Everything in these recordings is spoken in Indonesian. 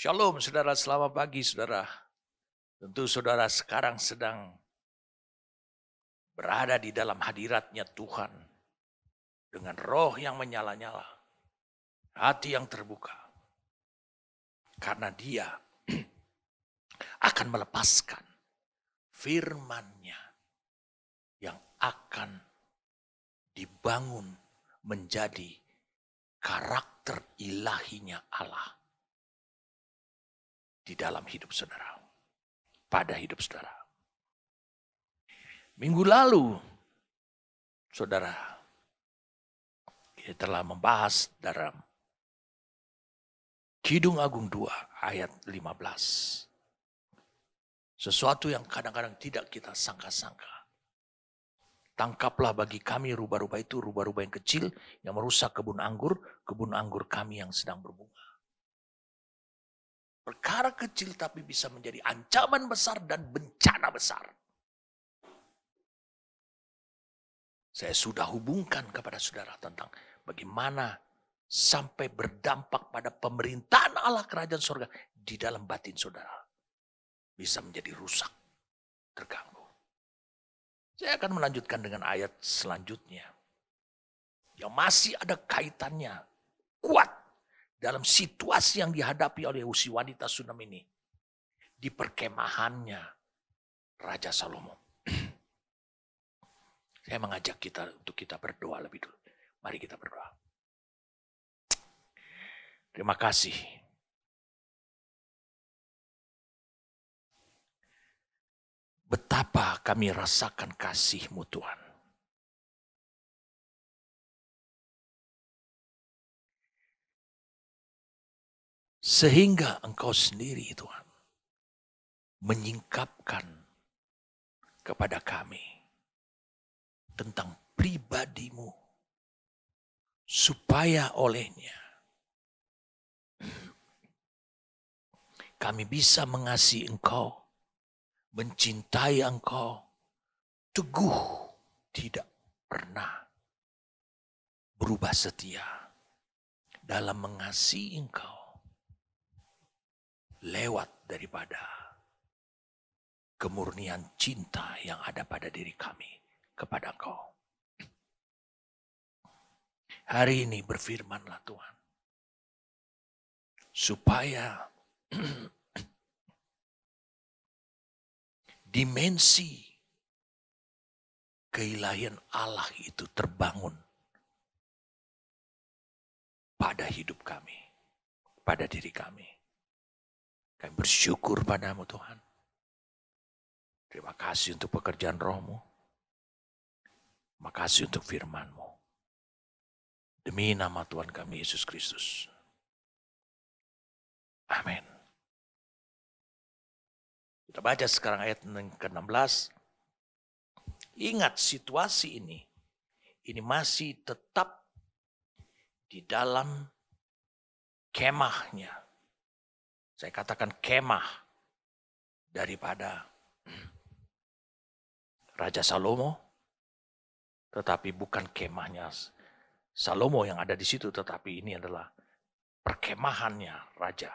Shalom saudara, selamat pagi saudara. Tentu saudara sekarang sedang berada di dalam hadiratnya Tuhan. Dengan roh yang menyala-nyala. Hati yang terbuka. Karena dia akan melepaskan firmannya yang akan dibangun menjadi karakter ilahinya Allah di dalam hidup saudara. Pada hidup saudara. Minggu lalu, saudara, kita telah membahas dalam Kidung Agung 2 ayat 15. Sesuatu yang kadang-kadang tidak kita sangka-sangka. Tangkaplah bagi kami rubah-rubah itu, rubah-rubah yang kecil yang merusak kebun anggur, kebun anggur kami yang sedang berbunga. Perkara kecil tapi bisa menjadi ancaman besar dan bencana besar. Saya sudah hubungkan kepada saudara tentang bagaimana sampai berdampak pada pemerintahan Allah kerajaan Sorga di dalam batin saudara. Bisa menjadi rusak, terganggu. Saya akan melanjutkan dengan ayat selanjutnya. Yang masih ada kaitannya kuat dalam situasi yang dihadapi oleh usi wanita Sunam ini di perkemahannya Raja Salomo. Saya mengajak kita untuk kita berdoa lebih dulu. Mari kita berdoa. Terima kasih. Betapa kami rasakan kasihmu Tuhan Sehingga engkau sendiri Tuhan menyingkapkan kepada kami tentang pribadimu supaya olehnya kami bisa mengasihi engkau, mencintai engkau, teguh tidak pernah berubah setia dalam mengasihi engkau lewat daripada kemurnian cinta yang ada pada diri kami kepada Engkau. Hari ini berfirmanlah Tuhan. Supaya dimensi keilahian Allah itu terbangun pada hidup kami, pada diri kami. Kami bersyukur padamu Tuhan. Terima kasih untuk pekerjaan rohmu. Terima kasih untuk firmanmu. Demi nama Tuhan kami Yesus Kristus. Amin. Kita baca sekarang ayat ke-16. Ingat situasi ini. Ini masih tetap di dalam kemahnya saya katakan kemah daripada hmm, Raja Salomo, tetapi bukan kemahnya Salomo yang ada di situ, tetapi ini adalah perkemahannya raja.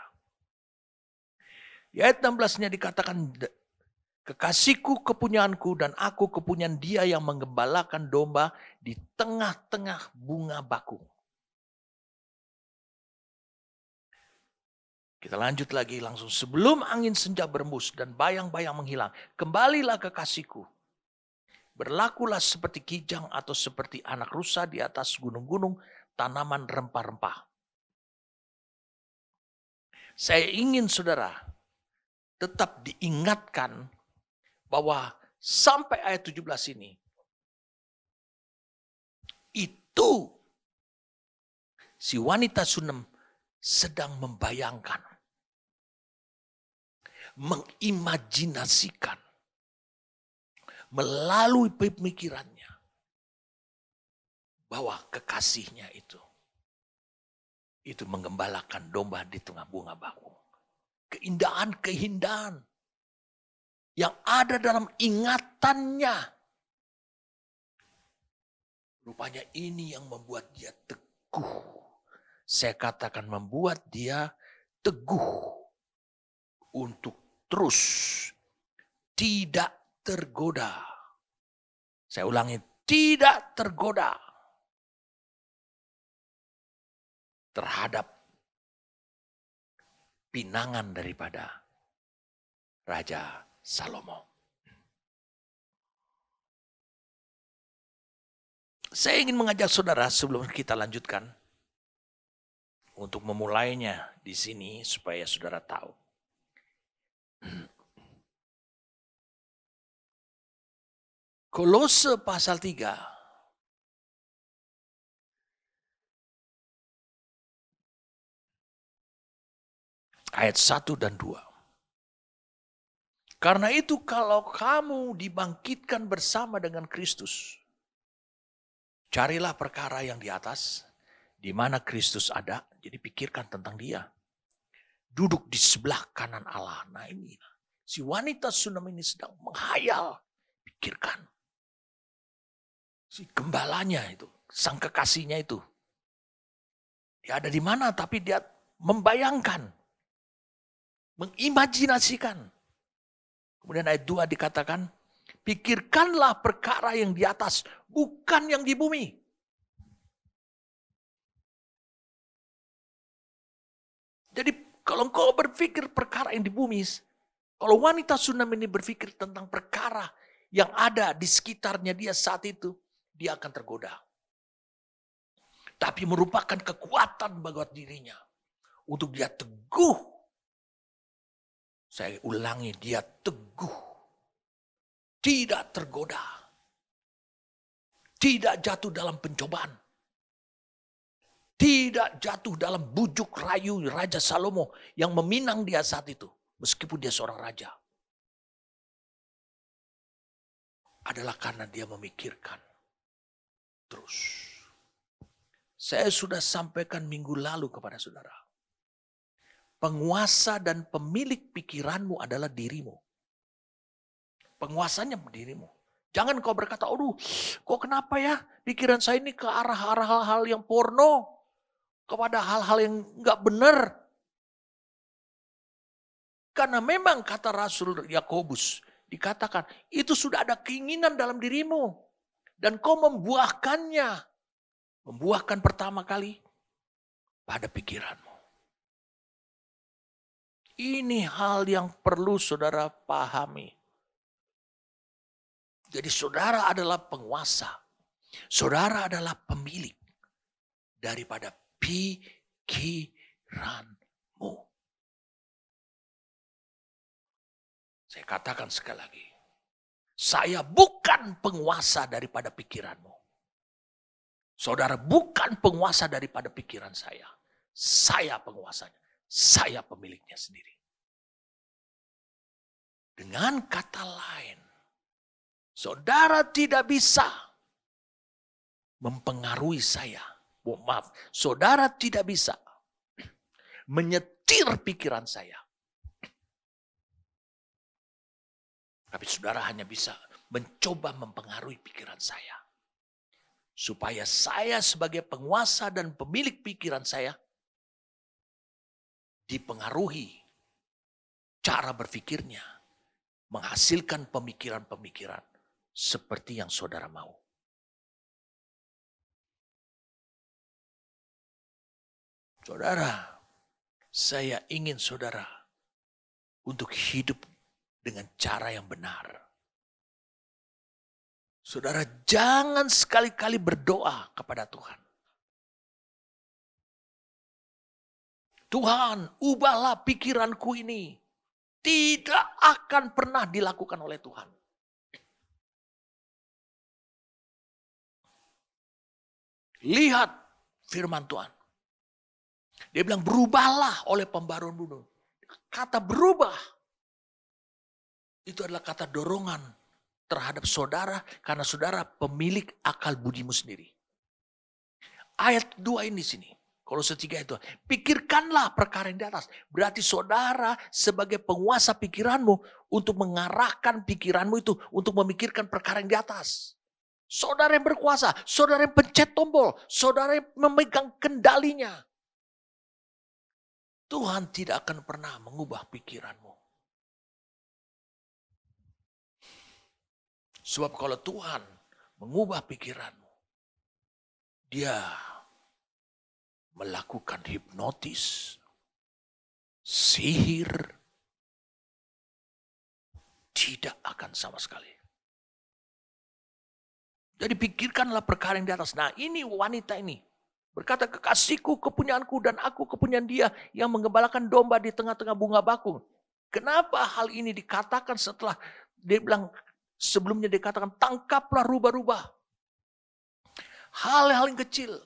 Di ayat 16-nya dikatakan, Kekasihku kepunyaanku dan aku kepunyaan dia yang mengembalakan domba di tengah-tengah bunga bakung. Kita lanjut lagi langsung sebelum angin senja berembus dan bayang-bayang menghilang. Kembalilah kekasihku. Berlakulah seperti kijang atau seperti anak rusa di atas gunung-gunung tanaman rempah-rempah. Saya ingin saudara tetap diingatkan bahwa sampai ayat 17 ini itu si wanita Sunem sedang membayangkan mengimajinasikan melalui pemikirannya bahwa kekasihnya itu itu menggembalakan domba di tengah bunga bakung. Keindahan-keindahan yang ada dalam ingatannya. Rupanya ini yang membuat dia teguh. Saya katakan membuat dia teguh untuk terus tidak tergoda. Saya ulangi, tidak tergoda terhadap pinangan daripada Raja Salomo. Saya ingin mengajak saudara sebelum kita lanjutkan untuk memulainya di sini supaya saudara tahu Kolose pasal 3 ayat 1 dan 2. Karena itu kalau kamu dibangkitkan bersama dengan Kristus, carilah perkara yang di atas, di mana Kristus ada, jadi pikirkan tentang dia duduk di sebelah kanan Allah. Nah ini si wanita tsunami ini sedang menghayal, pikirkan. Si gembalanya itu, sang kekasihnya itu. Dia ada di mana tapi dia membayangkan, mengimajinasikan. Kemudian ayat 2 dikatakan, pikirkanlah perkara yang di atas, bukan yang di bumi. Jadi kalau engkau berpikir perkara yang di bumi, kalau wanita Sunam ini berpikir tentang perkara yang ada di sekitarnya dia saat itu, dia akan tergoda. Tapi merupakan kekuatan bagi dirinya untuk dia teguh. Saya ulangi, dia teguh. Tidak tergoda. Tidak jatuh dalam pencobaan. Tidak jatuh dalam bujuk rayu Raja Salomo yang meminang dia saat itu. Meskipun dia seorang raja. Adalah karena dia memikirkan. Terus. Saya sudah sampaikan minggu lalu kepada saudara. Penguasa dan pemilik pikiranmu adalah dirimu. Penguasanya dirimu. Jangan kau berkata, aduh kok kenapa ya pikiran saya ini ke arah-arah hal-hal yang porno kepada hal-hal yang nggak benar. Karena memang kata Rasul Yakobus dikatakan itu sudah ada keinginan dalam dirimu dan kau membuahkannya. Membuahkan pertama kali pada pikiranmu. Ini hal yang perlu saudara pahami. Jadi saudara adalah penguasa. Saudara adalah pemilik daripada pikiranmu. Saya katakan sekali lagi, saya bukan penguasa daripada pikiranmu. Saudara bukan penguasa daripada pikiran saya. Saya penguasanya. Saya pemiliknya sendiri. Dengan kata lain, saudara tidak bisa mempengaruhi saya oh, maaf, saudara tidak bisa menyetir pikiran saya. Tapi saudara hanya bisa mencoba mempengaruhi pikiran saya. Supaya saya sebagai penguasa dan pemilik pikiran saya dipengaruhi cara berpikirnya. Menghasilkan pemikiran-pemikiran seperti yang saudara mau. Saudara, saya ingin saudara untuk hidup dengan cara yang benar. Saudara, jangan sekali-kali berdoa kepada Tuhan. Tuhan, ubahlah pikiranku ini. Tidak akan pernah dilakukan oleh Tuhan. Lihat firman Tuhan. Dia bilang berubahlah oleh pembaruan budi. Kata berubah itu adalah kata dorongan terhadap saudara karena saudara pemilik akal budimu sendiri. Ayat 2 ini sini. Kalau setiga itu, pikirkanlah perkara yang di atas. Berarti saudara sebagai penguasa pikiranmu untuk mengarahkan pikiranmu itu untuk memikirkan perkara yang di atas. Saudara yang berkuasa, saudara yang pencet tombol, saudara yang memegang kendalinya. Tuhan tidak akan pernah mengubah pikiranmu. Sebab kalau Tuhan mengubah pikiranmu, dia melakukan hipnotis, sihir, tidak akan sama sekali. Jadi pikirkanlah perkara yang di atas. Nah ini wanita ini, Berkata, kekasihku kepunyaanku dan aku kepunyaan dia yang mengembalakan domba di tengah-tengah bunga bakung. Kenapa hal ini dikatakan setelah dia bilang sebelumnya dikatakan tangkaplah rubah-rubah. Hal-hal yang kecil.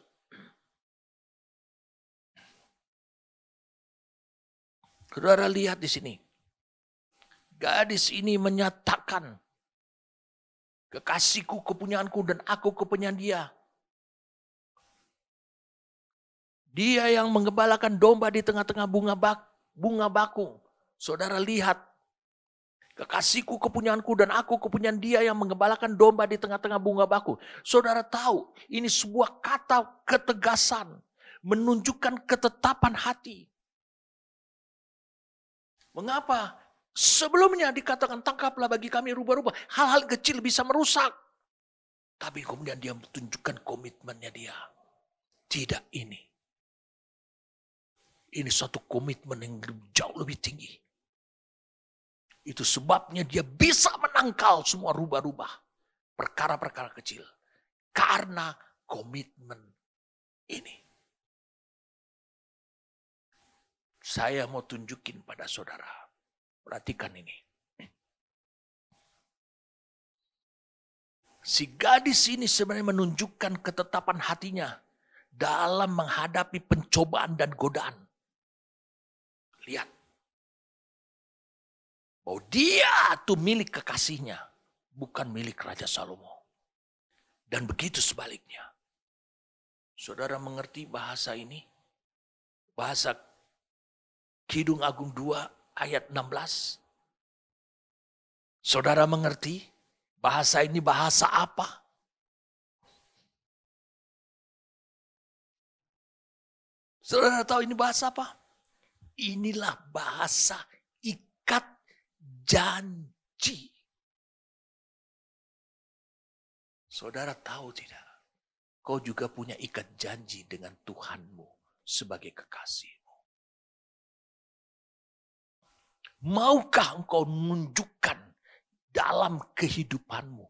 Saudara lihat di sini. Gadis ini menyatakan kekasihku kepunyaanku dan aku kepunyaan dia Dia yang menggembalakan domba di tengah-tengah bunga bak, bunga bakung. Saudara lihat, kekasihku kepunyaanku dan aku kepunyaan dia yang menggembalakan domba di tengah-tengah bunga bakung. Saudara tahu, ini sebuah kata ketegasan, menunjukkan ketetapan hati. Mengapa? Sebelumnya dikatakan tangkaplah bagi kami rubah-rubah. Hal-hal kecil bisa merusak. Tapi kemudian dia menunjukkan komitmennya dia. Tidak ini. Ini satu komitmen yang jauh lebih tinggi. Itu sebabnya dia bisa menangkal semua rubah-rubah. Perkara-perkara kecil. Karena komitmen ini. Saya mau tunjukin pada saudara. Perhatikan ini. Si gadis ini sebenarnya menunjukkan ketetapan hatinya dalam menghadapi pencobaan dan godaan. Lihat. Bahwa dia itu milik kekasihnya. Bukan milik Raja Salomo. Dan begitu sebaliknya. Saudara mengerti bahasa ini? Bahasa Kidung Agung 2 ayat 16. Saudara mengerti bahasa ini bahasa apa? Saudara tahu ini bahasa apa? Inilah bahasa ikat janji. Saudara tahu tidak? Kau juga punya ikat janji dengan Tuhanmu sebagai kekasihmu. Maukah engkau menunjukkan dalam kehidupanmu,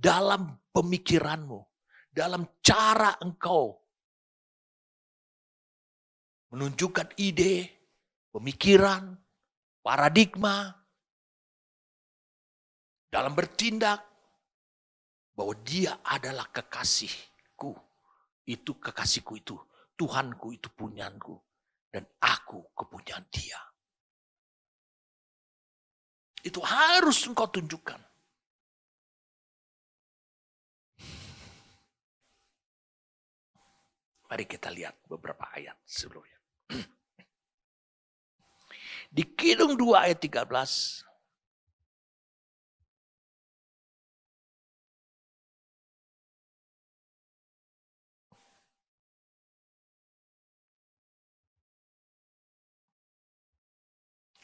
dalam pemikiranmu, dalam cara engkau menunjukkan ide, pemikiran, paradigma, dalam bertindak, bahwa dia adalah kekasihku. Itu kekasihku itu, Tuhanku itu punyanku Dan aku kepunyaan dia. Itu harus engkau tunjukkan. Mari kita lihat beberapa ayat sebelumnya. Di Kidung 2 ayat 13.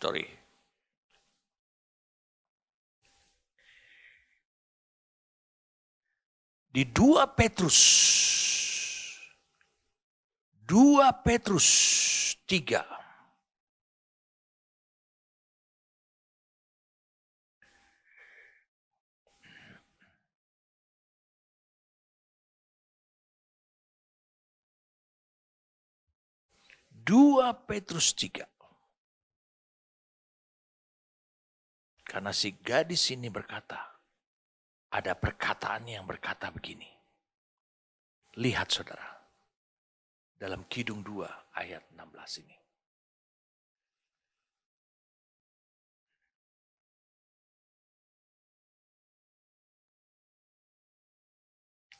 Sorry. Di dua Petrus dua Petrus tiga. 2 Petrus 3. Karena si gadis ini berkata, ada perkataan yang berkata begini. Lihat saudara, dalam Kidung 2 ayat 16 ini.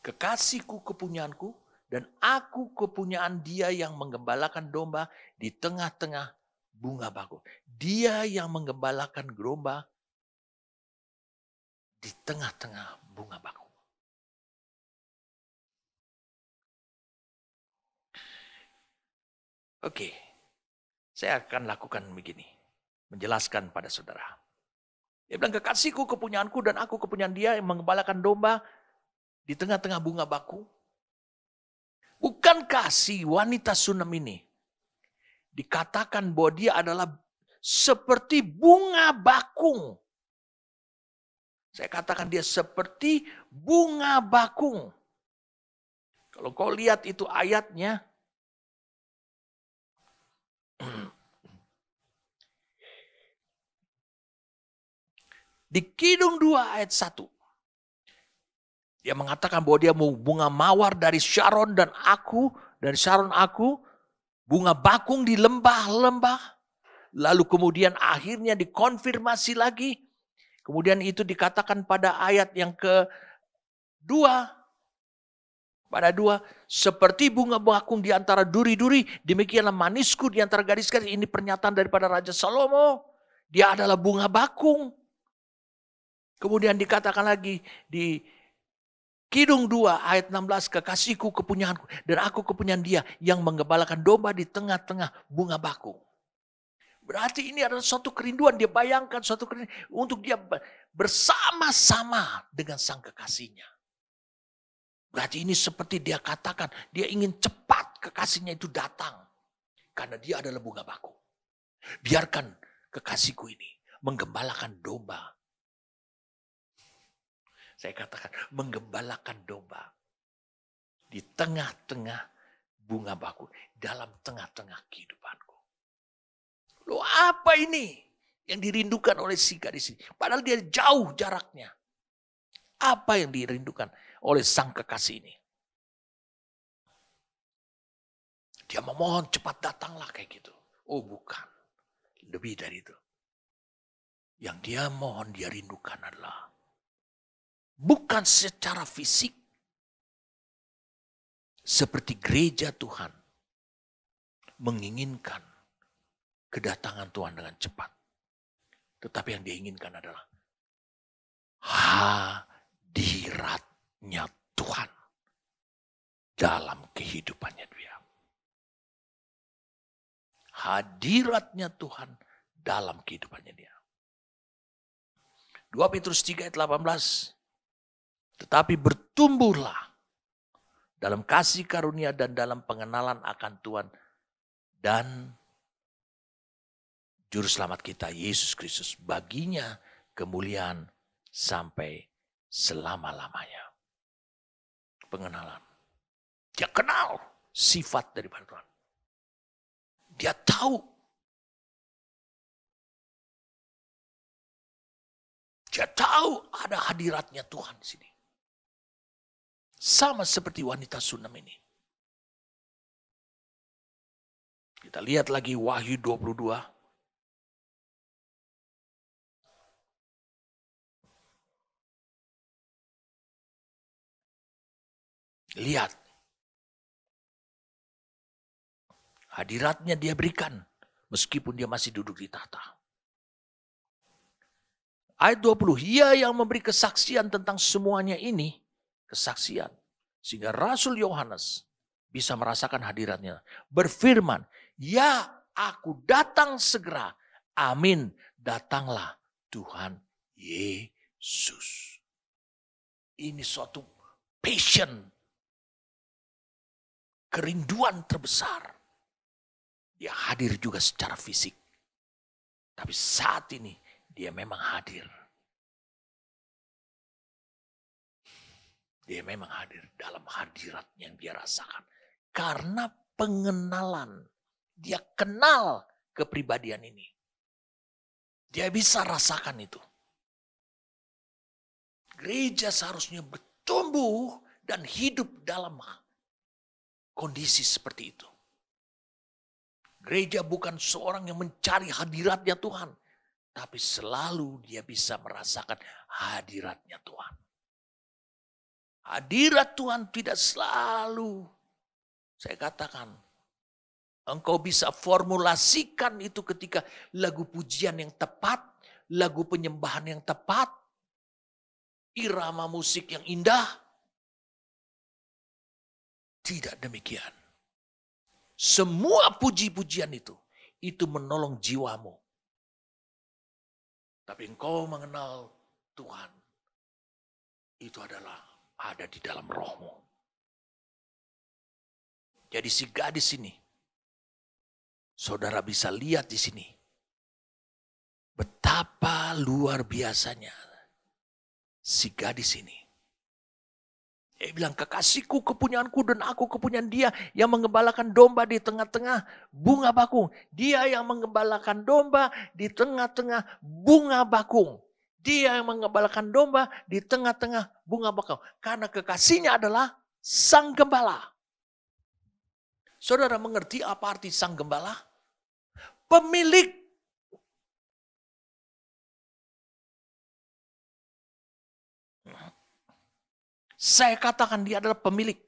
Kekasihku kepunyaanku, dan aku kepunyaan dia yang menggembalakan domba di tengah-tengah bunga bakul. Dia yang menggembalakan domba di tengah-tengah bunga bakul. Oke, saya akan lakukan begini. Menjelaskan pada saudara. Dia bilang, kekasihku kepunyaanku dan aku kepunyaan dia yang menggembalakan domba di tengah-tengah bunga baku. Bukankah si wanita Sunam ini dikatakan bahwa dia adalah seperti bunga bakung. Saya katakan dia seperti bunga bakung. Kalau kau lihat itu ayatnya, di Kidung 2 ayat 1. Dia mengatakan bahwa dia mau bunga mawar dari Sharon dan aku, dari Sharon aku, bunga bakung di lembah-lembah. Lalu kemudian akhirnya dikonfirmasi lagi. Kemudian itu dikatakan pada ayat yang ke dua. Pada dua, seperti bunga bakung di antara duri-duri, demikianlah manisku di antara gadis-gadis. Ini pernyataan daripada Raja Salomo. Dia adalah bunga bakung. Kemudian dikatakan lagi di Kidung 2 ayat 16, kekasihku kepunyaanku dan aku kepunyaan dia yang menggembalakan domba di tengah-tengah bunga baku Berarti ini adalah suatu kerinduan, dia bayangkan suatu kerinduan untuk dia bersama-sama dengan sang kekasihnya. Berarti ini seperti dia katakan, dia ingin cepat kekasihnya itu datang. Karena dia adalah bunga baku. Biarkan kekasihku ini menggembalakan domba saya katakan menggembalakan domba. Di tengah-tengah bunga baku. Dalam tengah-tengah kehidupanku. Lo apa ini yang dirindukan oleh si gadis ini? Padahal dia jauh jaraknya. Apa yang dirindukan oleh sang kekasih ini? Dia memohon cepat datanglah kayak gitu. Oh bukan. Lebih dari itu. Yang dia mohon, dia rindukan adalah bukan secara fisik. Seperti gereja Tuhan menginginkan kedatangan Tuhan dengan cepat. Tetapi yang diinginkan adalah hadiratnya Tuhan dalam kehidupannya dia. Hadiratnya Tuhan dalam kehidupannya dia. 2 Petrus 3 ayat 18. Tetapi bertumbuhlah dalam kasih karunia dan dalam pengenalan akan Tuhan dan juru selamat kita Yesus Kristus. Baginya kemuliaan sampai selama-lamanya. Pengenalan. Dia kenal sifat daripada Tuhan. Dia tahu Dia tahu ada hadiratnya Tuhan di sini. Sama seperti wanita Sunam ini. Kita lihat lagi Wahyu 22. Lihat. Hadiratnya dia berikan. Meskipun dia masih duduk di tahta. Ayat 20. Ia yang memberi kesaksian tentang semuanya ini kesaksian. Sehingga Rasul Yohanes bisa merasakan hadiratnya. Berfirman, ya aku datang segera. Amin, datanglah Tuhan Yesus. Ini suatu passion, kerinduan terbesar. Dia hadir juga secara fisik. Tapi saat ini dia memang hadir Dia memang hadir dalam hadirat yang dia rasakan. Karena pengenalan. Dia kenal kepribadian ini. Dia bisa rasakan itu. Gereja seharusnya bertumbuh dan hidup dalam kondisi seperti itu. Gereja bukan seorang yang mencari hadiratnya Tuhan, tapi selalu dia bisa merasakan hadiratnya Tuhan. Hadirat Tuhan tidak selalu. Saya katakan, engkau bisa formulasikan itu ketika lagu pujian yang tepat, lagu penyembahan yang tepat, irama musik yang indah. Tidak demikian. Semua puji-pujian itu, itu menolong jiwamu. Tapi engkau mengenal Tuhan. Itu adalah ada di dalam rohmu. Jadi si gadis ini, saudara bisa lihat di sini, betapa luar biasanya si gadis ini. Dia bilang, kekasihku kepunyaanku dan aku kepunyaan dia yang mengembalakan domba di tengah-tengah bunga bakung. Dia yang mengembalakan domba di tengah-tengah bunga bakung. Dia yang mengembalakan domba di tengah-tengah bunga bakau. Karena kekasihnya adalah sang gembala. Saudara mengerti apa arti sang gembala? Pemilik. Saya katakan dia adalah pemilik.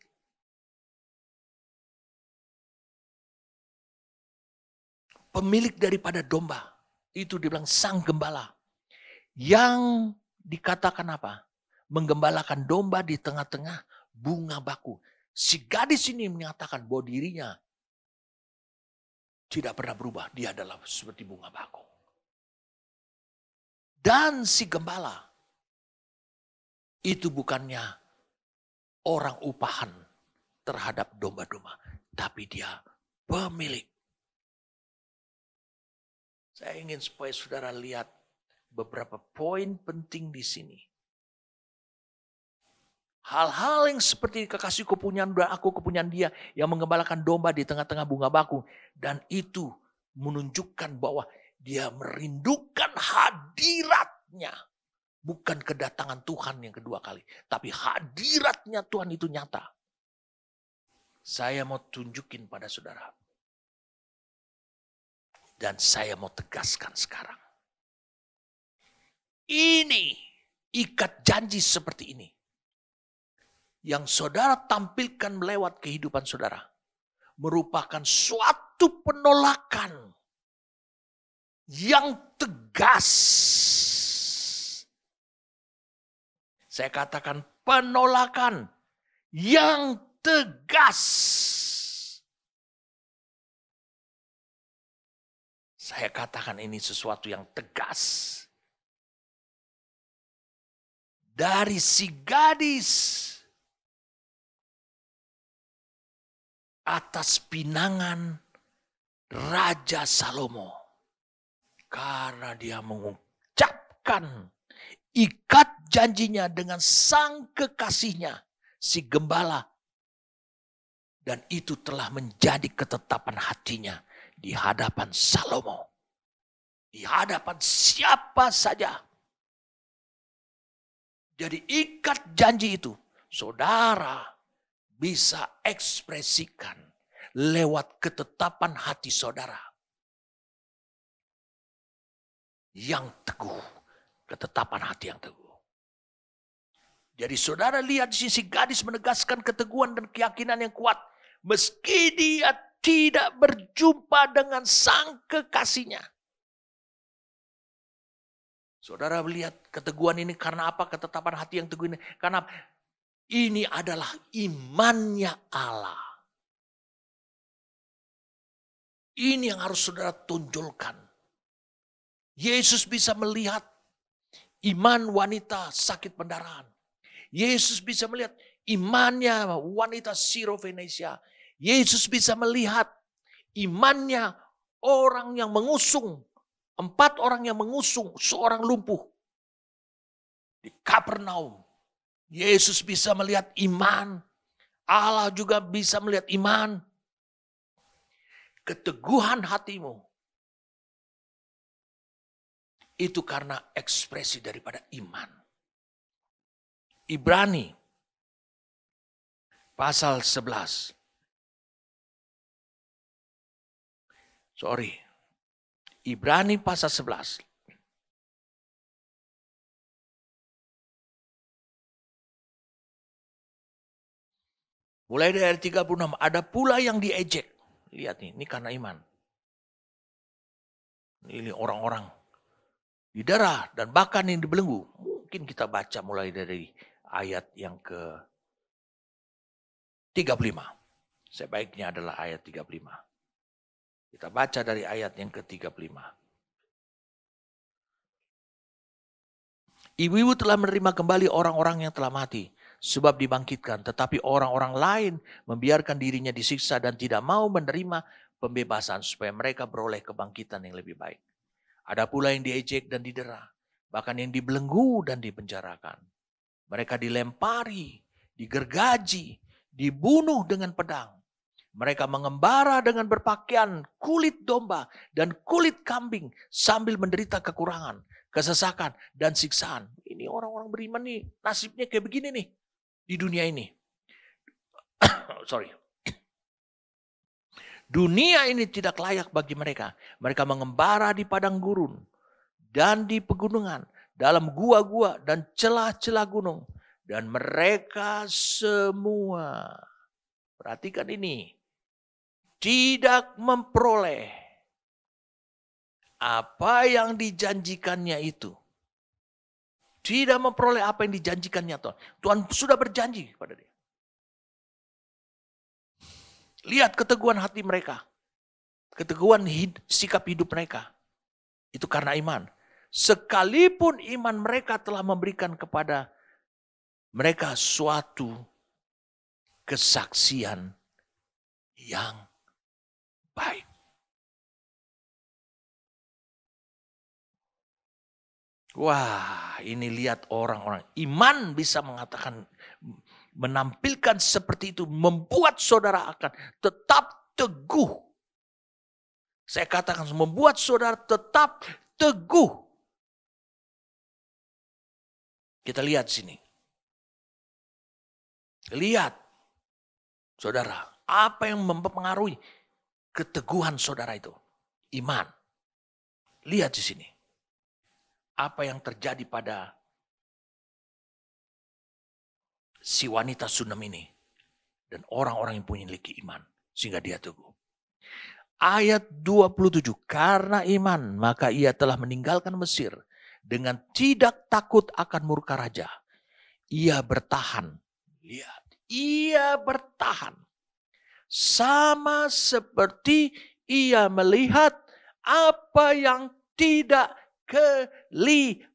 Pemilik daripada domba. Itu dibilang sang gembala yang dikatakan apa? Menggembalakan domba di tengah-tengah bunga baku. Si gadis ini menyatakan bahwa dirinya tidak pernah berubah. Dia adalah seperti bunga baku. Dan si gembala itu bukannya orang upahan terhadap domba-domba, tapi dia pemilik. Saya ingin supaya saudara lihat beberapa poin penting di sini. Hal-hal yang seperti kekasih kepunyaan dan aku kepunyaan dia yang mengembalakan domba di tengah-tengah bunga baku Dan itu menunjukkan bahwa dia merindukan hadiratnya. Bukan kedatangan Tuhan yang kedua kali. Tapi hadiratnya Tuhan itu nyata. Saya mau tunjukin pada saudara. Dan saya mau tegaskan sekarang ini ikat janji seperti ini. Yang saudara tampilkan lewat kehidupan saudara. Merupakan suatu penolakan. Yang tegas. Saya katakan penolakan. Yang tegas. Saya katakan ini sesuatu yang tegas dari si gadis atas pinangan Raja Salomo. Karena dia mengucapkan ikat janjinya dengan sang kekasihnya, si gembala. Dan itu telah menjadi ketetapan hatinya di hadapan Salomo. Di hadapan siapa saja jadi ikat janji itu saudara bisa ekspresikan lewat ketetapan hati saudara. Yang teguh, ketetapan hati yang teguh. Jadi saudara lihat di sisi gadis menegaskan keteguhan dan keyakinan yang kuat. Meski dia tidak berjumpa dengan sang kekasihnya. Saudara melihat keteguhan ini karena apa? Ketetapan hati yang teguh ini. Karena ini adalah imannya Allah. Ini yang harus saudara tunjulkan. Yesus bisa melihat iman wanita sakit pendarahan. Yesus bisa melihat imannya wanita Sirofenesia. Yesus bisa melihat imannya orang yang mengusung Empat orang yang mengusung seorang lumpuh. Di Kapernaum. Yesus bisa melihat iman. Allah juga bisa melihat iman. Keteguhan hatimu. Itu karena ekspresi daripada iman. Ibrani pasal 11. Sorry, Ibrani pasal 11. Mulai dari ayat 36, ada pula yang diejek. Lihat nih, ini karena iman. Ini orang-orang di darah dan bahkan yang dibelenggu. Mungkin kita baca mulai dari ayat yang ke 35. Sebaiknya adalah ayat 35. Kita baca dari ayat yang ke-35. Ibu-ibu telah menerima kembali orang-orang yang telah mati sebab dibangkitkan, tetapi orang-orang lain membiarkan dirinya disiksa dan tidak mau menerima pembebasan supaya mereka beroleh kebangkitan yang lebih baik. Ada pula yang diejek dan didera, bahkan yang dibelenggu dan dipenjarakan. Mereka dilempari, digergaji, dibunuh dengan pedang. Mereka mengembara dengan berpakaian kulit domba dan kulit kambing sambil menderita kekurangan, kesesakan, dan siksaan. Ini orang-orang beriman nih, nasibnya kayak begini nih di dunia ini. Sorry. Dunia ini tidak layak bagi mereka. Mereka mengembara di padang gurun dan di pegunungan, dalam gua-gua dan celah-celah gunung. Dan mereka semua, perhatikan ini, tidak memperoleh apa yang dijanjikannya itu. Tidak memperoleh apa yang dijanjikannya Tuhan. Tuhan sudah berjanji kepada dia. Lihat keteguhan hati mereka. Keteguhan hid, sikap hidup mereka. Itu karena iman. Sekalipun iman mereka telah memberikan kepada mereka suatu kesaksian yang baik. Wah, ini lihat orang-orang. Iman bisa mengatakan, menampilkan seperti itu, membuat saudara akan tetap teguh. Saya katakan, membuat saudara tetap teguh. Kita lihat sini. Lihat, saudara, apa yang mempengaruhi? keteguhan saudara itu. Iman. Lihat di sini. Apa yang terjadi pada si wanita Sunam ini. Dan orang-orang yang punya memiliki iman. Sehingga dia teguh. Ayat 27. Karena iman maka ia telah meninggalkan Mesir. Dengan tidak takut akan murka raja. Ia bertahan. Lihat. Ia bertahan sama seperti ia melihat apa yang tidak kelihatan.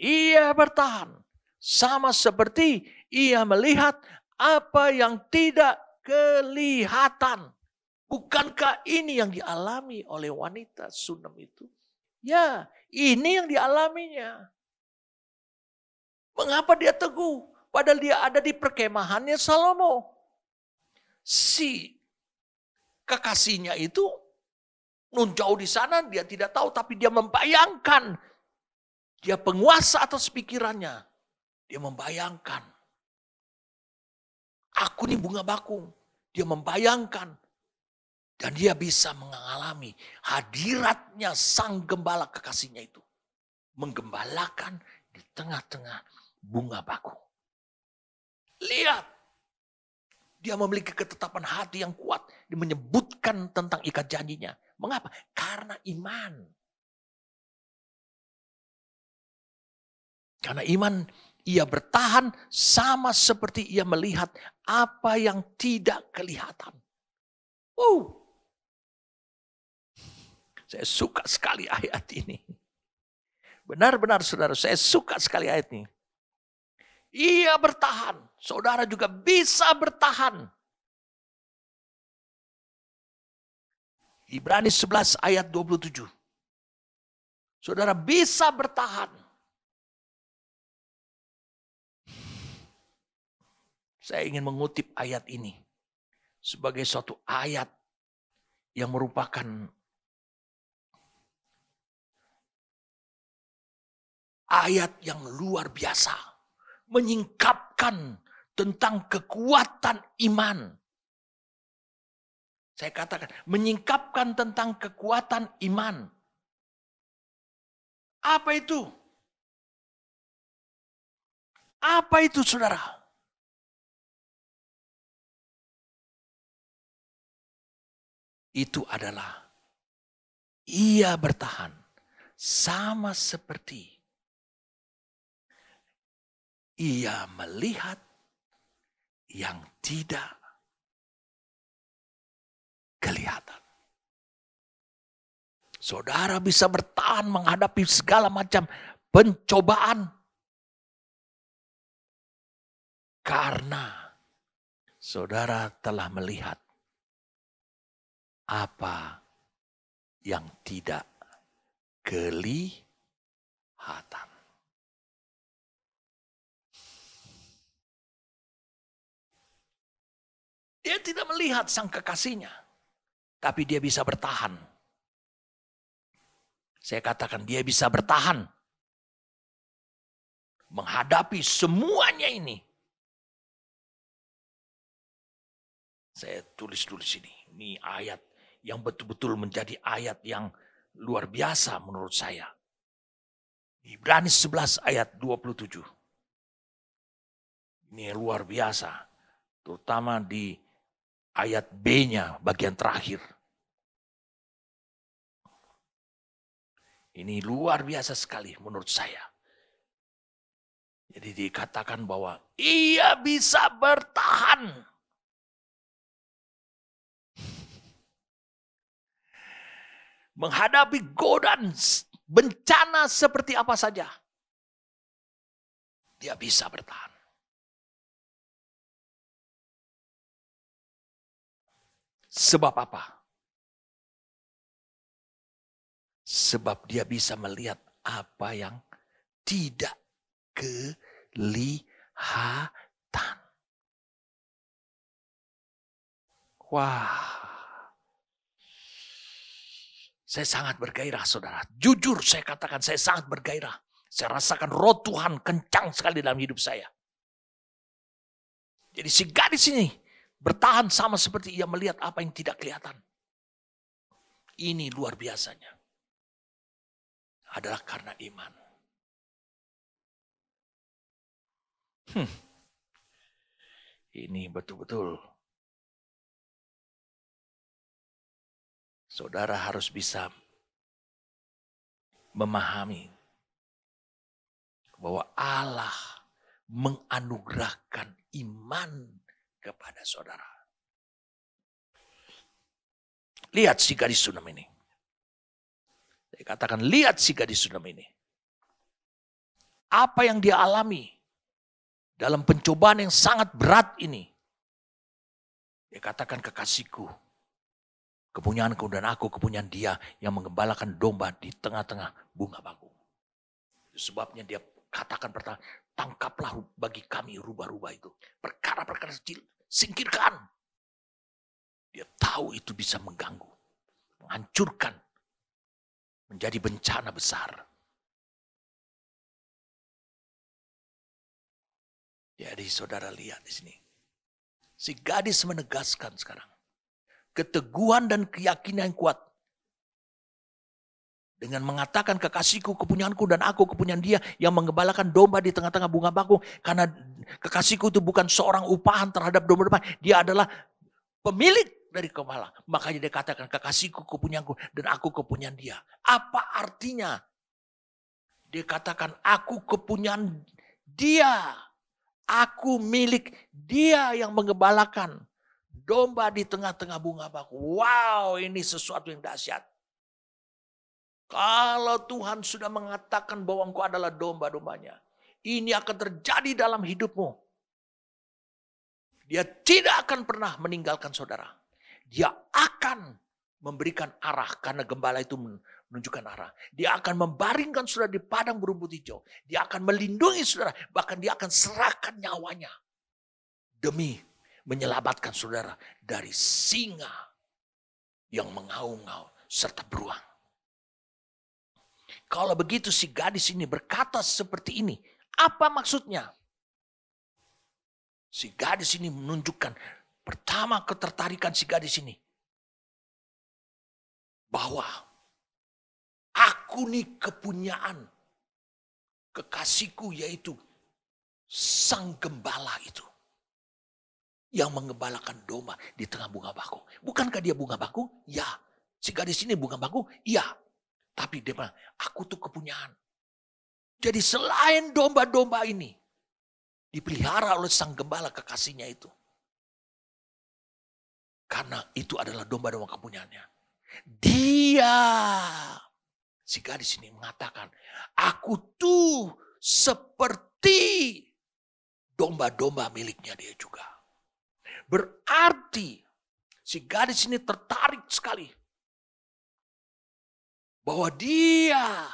Ia bertahan sama seperti ia melihat apa yang tidak kelihatan. Bukankah ini yang dialami oleh wanita Sunem itu? Ya, ini yang dialaminya. Mengapa dia teguh? Padahal dia ada di perkemahannya Salomo si kekasihnya itu nun jauh di sana dia tidak tahu tapi dia membayangkan dia penguasa atas pikirannya dia membayangkan aku nih bunga bakung dia membayangkan dan dia bisa mengalami hadiratnya sang gembala kekasihnya itu menggembalakan di tengah-tengah bunga bakung lihat dia memiliki ketetapan hati yang kuat. Dia menyebutkan tentang ikat janjinya. Mengapa? Karena iman. Karena iman ia bertahan sama seperti ia melihat apa yang tidak kelihatan. Uh. Saya suka sekali ayat ini. Benar-benar saudara, saya suka sekali ayat ini. Ia bertahan. Saudara juga bisa bertahan. Ibrani 11 ayat 27. Saudara bisa bertahan. Saya ingin mengutip ayat ini sebagai suatu ayat yang merupakan ayat yang luar biasa menyingkapkan tentang kekuatan iman. Saya katakan, menyingkapkan tentang kekuatan iman. Apa itu? Apa itu, saudara? Itu adalah ia bertahan sama seperti ia melihat yang tidak kelihatan. Saudara bisa bertahan menghadapi segala macam pencobaan karena saudara telah melihat apa yang tidak kelihatan. Dia tidak melihat sang kekasihnya. Tapi dia bisa bertahan. Saya katakan dia bisa bertahan. Menghadapi semuanya ini. Saya tulis-tulis ini. Ini ayat yang betul-betul menjadi ayat yang luar biasa menurut saya. Ibrani 11 ayat 27. Ini luar biasa. Terutama di ayat B-nya bagian terakhir. Ini luar biasa sekali menurut saya. Jadi dikatakan bahwa ia bisa bertahan. Menghadapi godan bencana seperti apa saja. Dia bisa bertahan. Sebab apa? Sebab dia bisa melihat apa yang tidak kelihatan. Wah. Saya sangat bergairah saudara. Jujur saya katakan saya sangat bergairah. Saya rasakan roh Tuhan kencang sekali dalam hidup saya. Jadi si gadis ini Bertahan sama seperti ia melihat apa yang tidak kelihatan. Ini luar biasanya. Adalah karena iman. Hmm. Ini betul-betul. Saudara harus bisa memahami bahwa Allah menganugerahkan iman kepada saudara. Lihat si gadis sunam ini. Saya katakan, lihat si gadis sunam ini. Apa yang dia alami dalam pencobaan yang sangat berat ini. Dia katakan kekasihku, kepunyaanku dan aku kepunyaan dia yang mengembalakan domba di tengah-tengah bunga bakung. Sebabnya dia katakan pertama, Tangkaplah bagi kami rubah-rubah itu. Perkara-perkara kecil, singkirkan. Dia tahu itu bisa mengganggu, menghancurkan, menjadi bencana besar. Jadi saudara lihat di sini. Si gadis menegaskan sekarang. Keteguhan dan keyakinan yang kuat dengan mengatakan kekasihku kepunyaanku dan aku kepunyaan dia yang mengembalakan domba di tengah-tengah bunga baku Karena kekasihku itu bukan seorang upahan terhadap domba-domba. Dia adalah pemilik dari kepala. Makanya dia katakan kekasihku kepunyaanku dan aku kepunyaan dia. Apa artinya? Dia katakan aku kepunyaan dia. Aku milik dia yang mengembalakan domba di tengah-tengah bunga baku Wow, ini sesuatu yang dahsyat. Kalau Tuhan sudah mengatakan bahwa engkau adalah domba-dombanya, ini akan terjadi dalam hidupmu. Dia tidak akan pernah meninggalkan saudara. Dia akan memberikan arah karena gembala itu menunjukkan arah. Dia akan membaringkan saudara di padang berumput hijau. Dia akan melindungi saudara, bahkan dia akan serahkan nyawanya demi menyelamatkan saudara dari singa yang mengaung-ngaung serta beruang. Kalau begitu si gadis ini berkata seperti ini, apa maksudnya? Si gadis ini menunjukkan pertama ketertarikan si gadis ini bahwa aku nih kepunyaan kekasihku yaitu sang gembala itu yang mengembalakan domba di tengah bunga baku. Bukankah dia bunga baku? Ya. Si gadis ini bunga baku? Ya. Tapi dia bilang, aku tuh kepunyaan. Jadi selain domba-domba ini, dipelihara oleh sang gembala kekasihnya itu. Karena itu adalah domba-domba kepunyaannya. Dia, si gadis ini mengatakan, aku tuh seperti domba-domba miliknya dia juga. Berarti si gadis ini tertarik sekali bahwa dia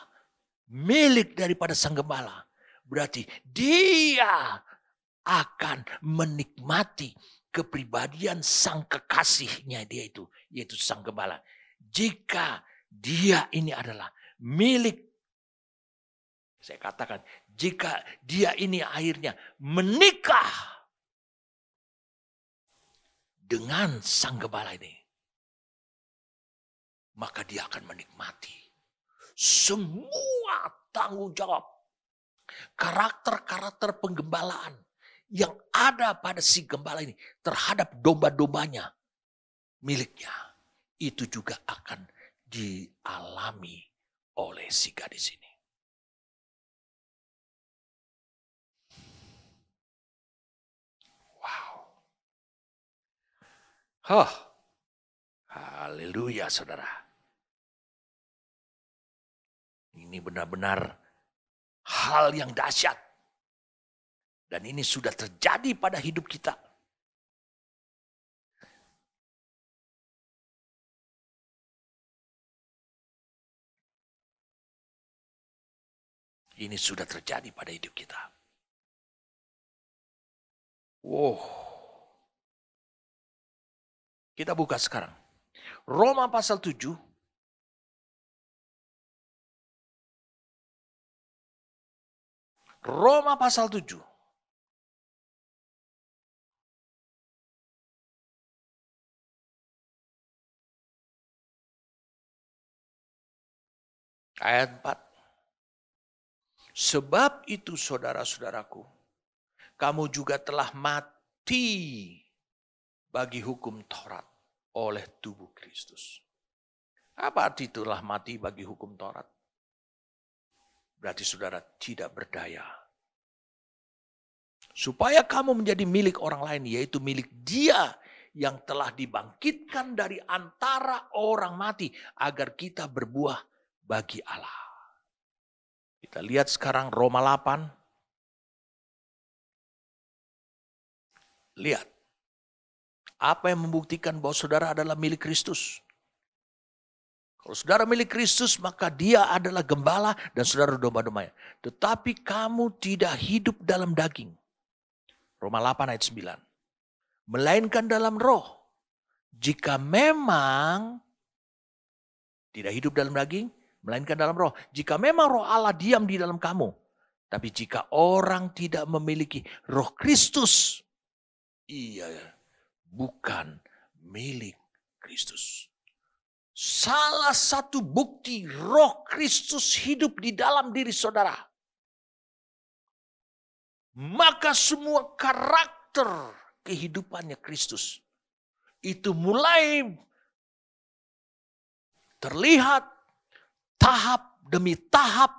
milik daripada sang gembala. Berarti dia akan menikmati kepribadian sang kekasihnya dia itu, yaitu sang gembala. Jika dia ini adalah milik, saya katakan, jika dia ini akhirnya menikah dengan sang gembala ini, maka dia akan menikmati semua tanggung jawab karakter-karakter penggembalaan yang ada pada si gembala ini terhadap domba-dombanya miliknya itu juga akan dialami oleh si gadis ini. Wow. Hah. Haleluya saudara. Ini benar-benar hal yang dahsyat. Dan ini sudah terjadi pada hidup kita. Ini sudah terjadi pada hidup kita. Wow. Kita buka sekarang. Roma pasal 7 Roma pasal 7. Ayat 4. Sebab itu saudara-saudaraku, kamu juga telah mati bagi hukum Taurat oleh tubuh Kristus. Apa arti telah mati bagi hukum Taurat? berarti saudara tidak berdaya. Supaya kamu menjadi milik orang lain, yaitu milik Dia yang telah dibangkitkan dari antara orang mati, agar kita berbuah bagi Allah. Kita lihat sekarang Roma 8. Lihat apa yang membuktikan bahwa saudara adalah milik Kristus. Kalau saudara milik Kristus maka dia adalah gembala dan saudara domba-dombanya. Tetapi kamu tidak hidup dalam daging. Roma 8 ayat 9. Melainkan dalam roh. Jika memang tidak hidup dalam daging, melainkan dalam roh. Jika memang roh Allah diam di dalam kamu. Tapi jika orang tidak memiliki roh Kristus, ia bukan milik Kristus salah satu bukti roh Kristus hidup di dalam diri saudara. Maka semua karakter kehidupannya Kristus itu mulai terlihat tahap demi tahap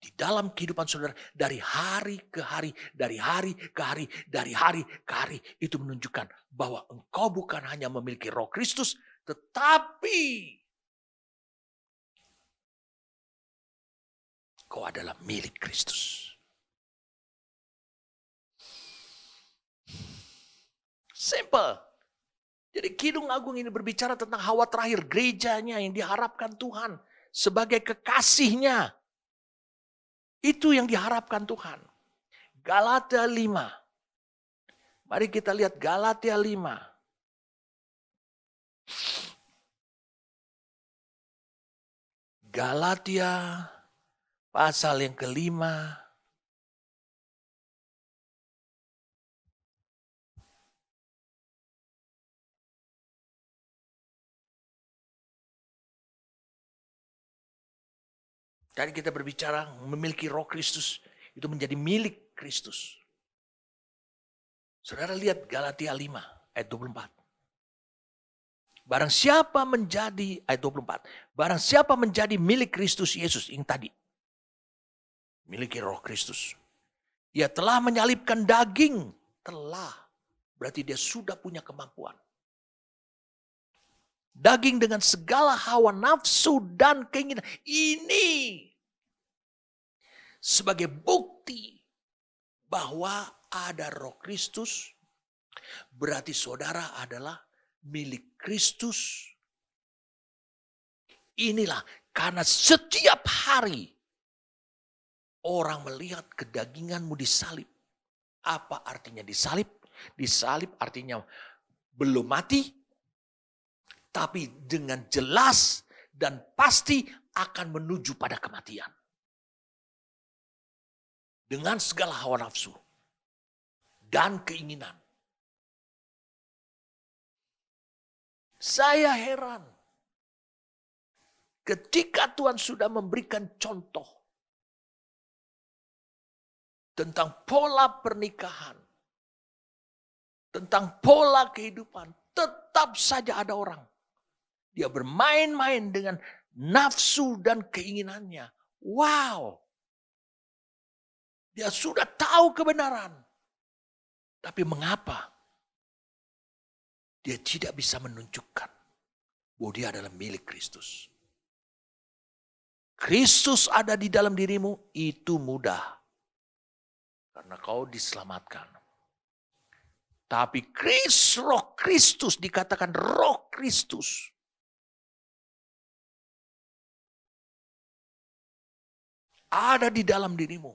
di dalam kehidupan saudara dari hari ke hari, dari hari ke hari, dari hari ke hari. Itu menunjukkan bahwa engkau bukan hanya memiliki roh Kristus, tetapi kau adalah milik Kristus. Simple. Jadi Kidung Agung ini berbicara tentang hawa terakhir gerejanya yang diharapkan Tuhan sebagai kekasihnya. Itu yang diharapkan Tuhan. Galatia 5. Mari kita lihat Galatia 5. Galatia pasal yang kelima. Tadi kita berbicara memiliki roh Kristus itu menjadi milik Kristus. Saudara lihat Galatia 5 ayat 24. Barang siapa menjadi, ayat 24. Barang siapa menjadi milik Kristus Yesus, yang tadi. Miliki roh Kristus. Ia telah menyalipkan daging. Telah. Berarti dia sudah punya kemampuan. Daging dengan segala hawa nafsu dan keinginan. Ini sebagai bukti bahwa ada roh Kristus. Berarti saudara adalah milik Kristus. Inilah karena setiap hari orang melihat kedaginganmu disalib. Apa artinya disalib? Disalib artinya belum mati, tapi dengan jelas dan pasti akan menuju pada kematian. Dengan segala hawa nafsu dan keinginan Saya heran. Ketika Tuhan sudah memberikan contoh tentang pola pernikahan, tentang pola kehidupan, tetap saja ada orang. Dia bermain-main dengan nafsu dan keinginannya. Wow. Dia sudah tahu kebenaran. Tapi mengapa? Dia tidak bisa menunjukkan bahwa dia adalah milik Kristus. Kristus ada di dalam dirimu, itu mudah. Karena kau diselamatkan. Tapi Kristus, roh Kristus dikatakan roh Kristus. Ada di dalam dirimu.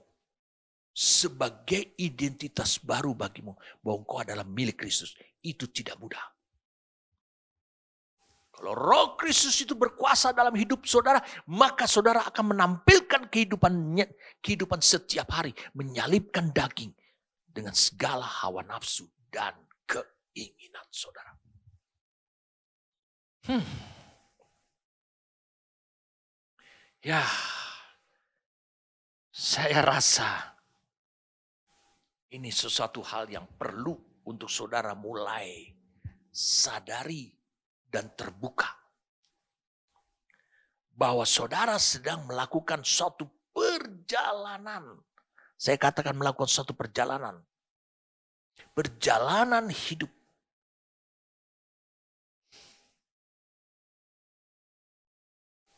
Sebagai identitas baru bagimu. Bahwa engkau adalah milik Kristus. Itu tidak mudah. Kalau roh Kristus itu berkuasa dalam hidup saudara, maka saudara akan menampilkan kehidupannya, kehidupan setiap hari. Menyalipkan daging dengan segala hawa nafsu dan keinginan saudara. Hmm. Ya, saya rasa ini sesuatu hal yang perlu untuk saudara mulai sadari dan terbuka. Bahwa saudara sedang melakukan suatu perjalanan. Saya katakan melakukan suatu perjalanan. Perjalanan hidup.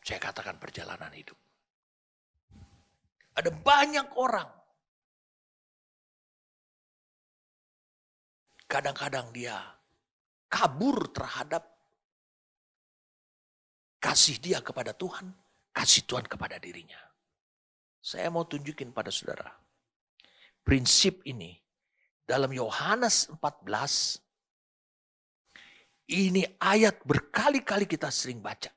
Saya katakan perjalanan hidup. Ada banyak orang. Kadang-kadang dia kabur terhadap Kasih dia kepada Tuhan, kasih Tuhan kepada dirinya. Saya mau tunjukin pada saudara. Prinsip ini dalam Yohanes 14 ini ayat berkali-kali kita sering baca.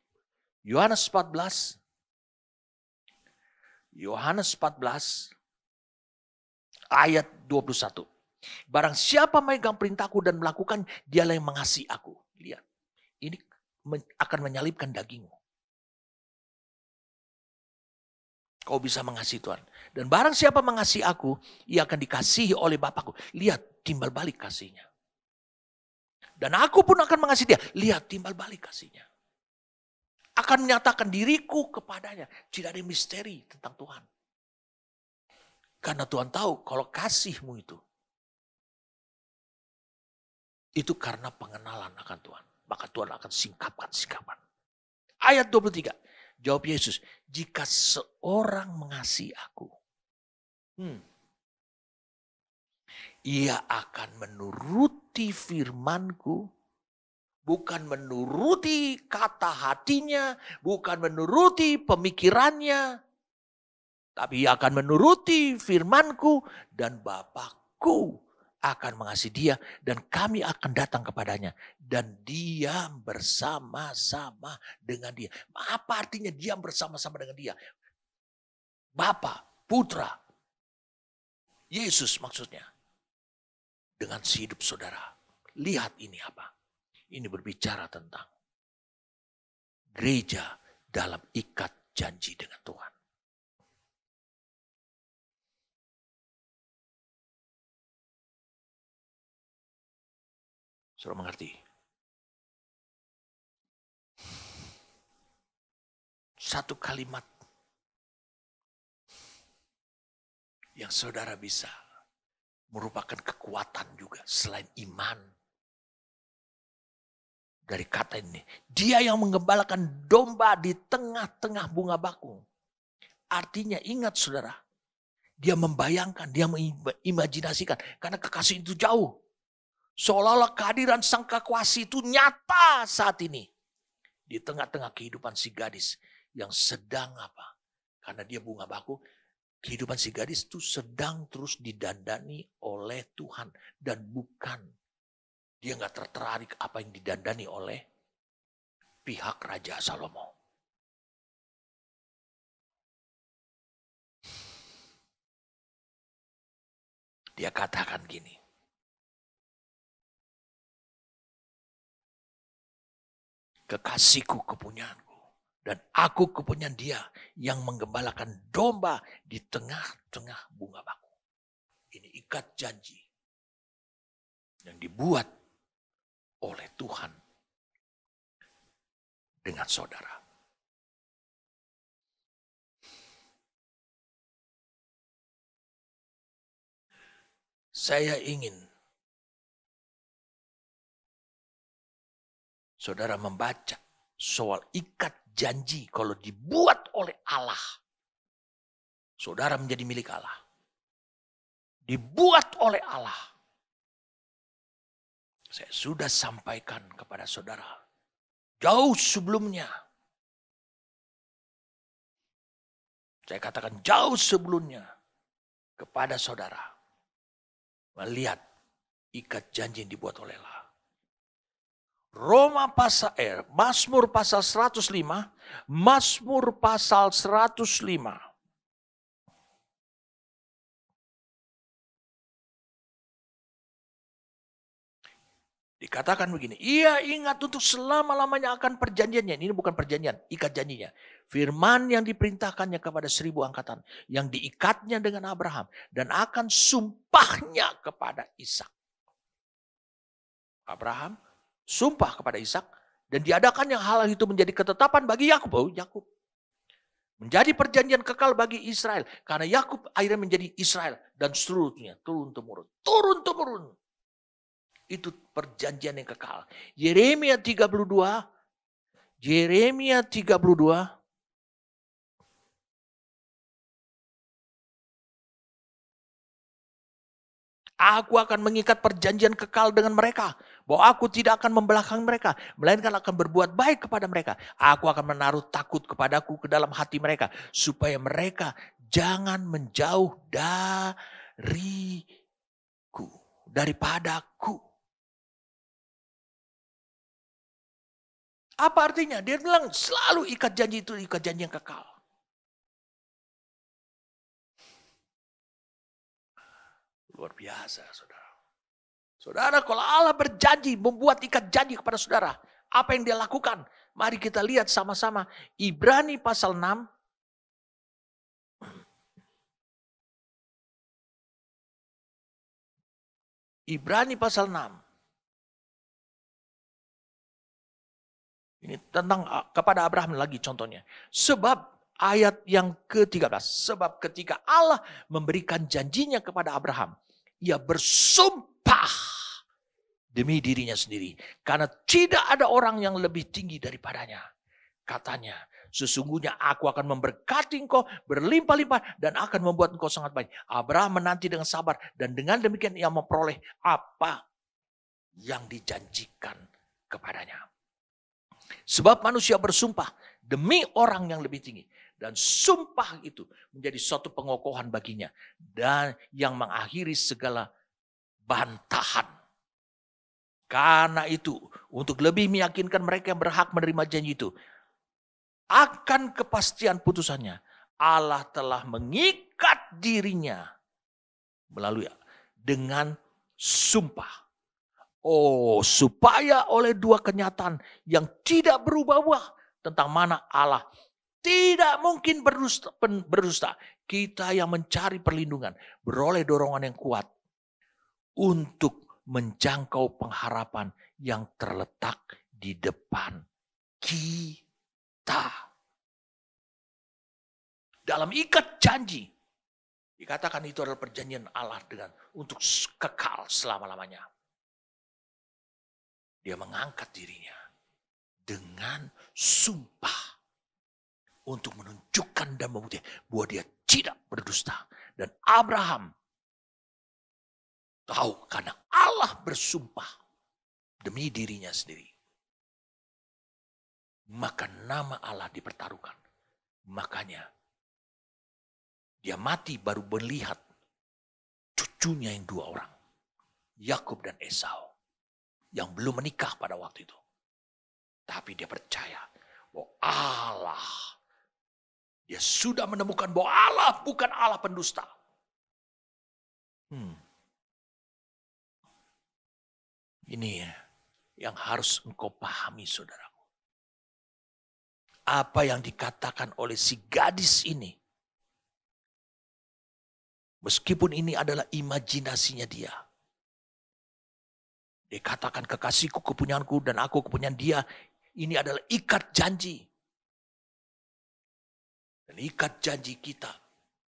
Yohanes 14 Yohanes 14 ayat 21. Barang siapa megang perintahku dan melakukan, dialah yang mengasihi aku. Lihat akan menyalibkan dagingmu. Kau bisa mengasihi Tuhan. Dan barang siapa mengasihi aku, ia akan dikasihi oleh Bapakku. Lihat, timbal balik kasihnya. Dan aku pun akan mengasihi dia. Lihat, timbal balik kasihnya. Akan menyatakan diriku kepadanya. Tidak ada misteri tentang Tuhan. Karena Tuhan tahu kalau kasihmu itu, itu karena pengenalan akan Tuhan maka Tuhan akan singkapkan singkapan. Ayat 23. Jawab Yesus, jika seorang mengasihi aku, hmm, ia akan menuruti firmanku, bukan menuruti kata hatinya, bukan menuruti pemikirannya, tapi ia akan menuruti firmanku dan Bapakku akan mengasihi dia dan kami akan datang kepadanya dan diam bersama-sama dengan dia. Apa artinya diam bersama-sama dengan dia? Bapa, Putra, Yesus maksudnya. Dengan si hidup saudara. Lihat ini apa? Ini berbicara tentang gereja dalam ikat janji dengan Tuhan. Suruh mengerti? Satu kalimat yang saudara bisa merupakan kekuatan juga selain iman. Dari kata ini, dia yang mengembalakan domba di tengah-tengah bunga bakung. Artinya ingat saudara, dia membayangkan, dia mengimajinasikan. Karena kekasih itu jauh. Seolah-olah kehadiran sang kakwasi itu nyata saat ini. Di tengah-tengah kehidupan si gadis yang sedang apa? Karena dia bunga baku, kehidupan si gadis itu sedang terus didandani oleh Tuhan. Dan bukan dia nggak tertarik apa yang didandani oleh pihak Raja Salomo. Dia katakan gini, kekasihku kepunyaanku. Dan aku kepunyaan dia yang menggembalakan domba di tengah-tengah bunga baku. Ini ikat janji yang dibuat oleh Tuhan dengan saudara. Saya ingin Saudara membaca soal ikat janji kalau dibuat oleh Allah. Saudara menjadi milik Allah. Dibuat oleh Allah. Saya sudah sampaikan kepada saudara jauh sebelumnya. Saya katakan jauh sebelumnya kepada saudara melihat ikat janji yang dibuat oleh Allah. Roma pasal eh, Mazmur pasal 105, Mazmur pasal 105. Dikatakan begini, ia ingat untuk selama-lamanya akan perjanjiannya. Ini bukan perjanjian, ikat janjinya. Firman yang diperintahkannya kepada seribu angkatan. Yang diikatnya dengan Abraham. Dan akan sumpahnya kepada Ishak. Abraham, sumpah kepada Ishak dan diadakan yang halal itu menjadi ketetapan bagi Yakub. Oh, Yakub menjadi perjanjian kekal bagi Israel karena Yakub akhirnya menjadi Israel dan seluruhnya turun temurun, turun temurun. Itu perjanjian yang kekal. Yeremia 32 Yeremia 32 Aku akan mengikat perjanjian kekal dengan mereka bahwa aku tidak akan membelakang mereka, melainkan akan berbuat baik kepada mereka. Aku akan menaruh takut kepadaku ke dalam hati mereka, supaya mereka jangan menjauh dariku, daripadaku. Apa artinya? Dia bilang selalu ikat janji itu ikat janji yang kekal. Luar biasa, saudara. Saudara, kalau Allah berjanji, membuat ikat janji kepada saudara, apa yang dia lakukan? Mari kita lihat sama-sama Ibrani pasal 6 Ibrani pasal 6. Ini tentang ah, kepada Abraham lagi contohnya. Sebab ayat yang ke-13. Sebab ketika Allah memberikan janjinya kepada Abraham. Ia bersumpah resah demi dirinya sendiri. Karena tidak ada orang yang lebih tinggi daripadanya. Katanya, sesungguhnya aku akan memberkati engkau berlimpah-limpah dan akan membuat engkau sangat baik. Abraham menanti dengan sabar dan dengan demikian ia memperoleh apa yang dijanjikan kepadanya. Sebab manusia bersumpah demi orang yang lebih tinggi. Dan sumpah itu menjadi suatu pengokohan baginya. Dan yang mengakhiri segala bantahan. Karena itu, untuk lebih meyakinkan mereka yang berhak menerima janji itu, akan kepastian putusannya, Allah telah mengikat dirinya melalui dengan sumpah. Oh, supaya oleh dua kenyataan yang tidak berubah-ubah tentang mana Allah tidak mungkin berdusta, berdusta. Kita yang mencari perlindungan beroleh dorongan yang kuat untuk menjangkau pengharapan yang terletak di depan kita. Dalam ikat janji, dikatakan itu adalah perjanjian Allah dengan untuk kekal selama-lamanya. Dia mengangkat dirinya dengan sumpah untuk menunjukkan dan membuktikan bahwa dia tidak berdusta. Dan Abraham Tahu karena Allah bersumpah demi dirinya sendiri. Maka nama Allah dipertaruhkan. Makanya dia mati baru melihat cucunya yang dua orang. Yakub dan Esau. Yang belum menikah pada waktu itu. Tapi dia percaya bahwa Allah. Dia sudah menemukan bahwa Allah bukan Allah pendusta. Hmm. Ini ya, yang harus engkau pahami saudaraku. Apa yang dikatakan oleh si gadis ini. Meskipun ini adalah imajinasinya dia. Dikatakan kekasihku kepunyaanku dan aku kepunyaan dia. Ini adalah ikat janji. Dan ikat janji kita,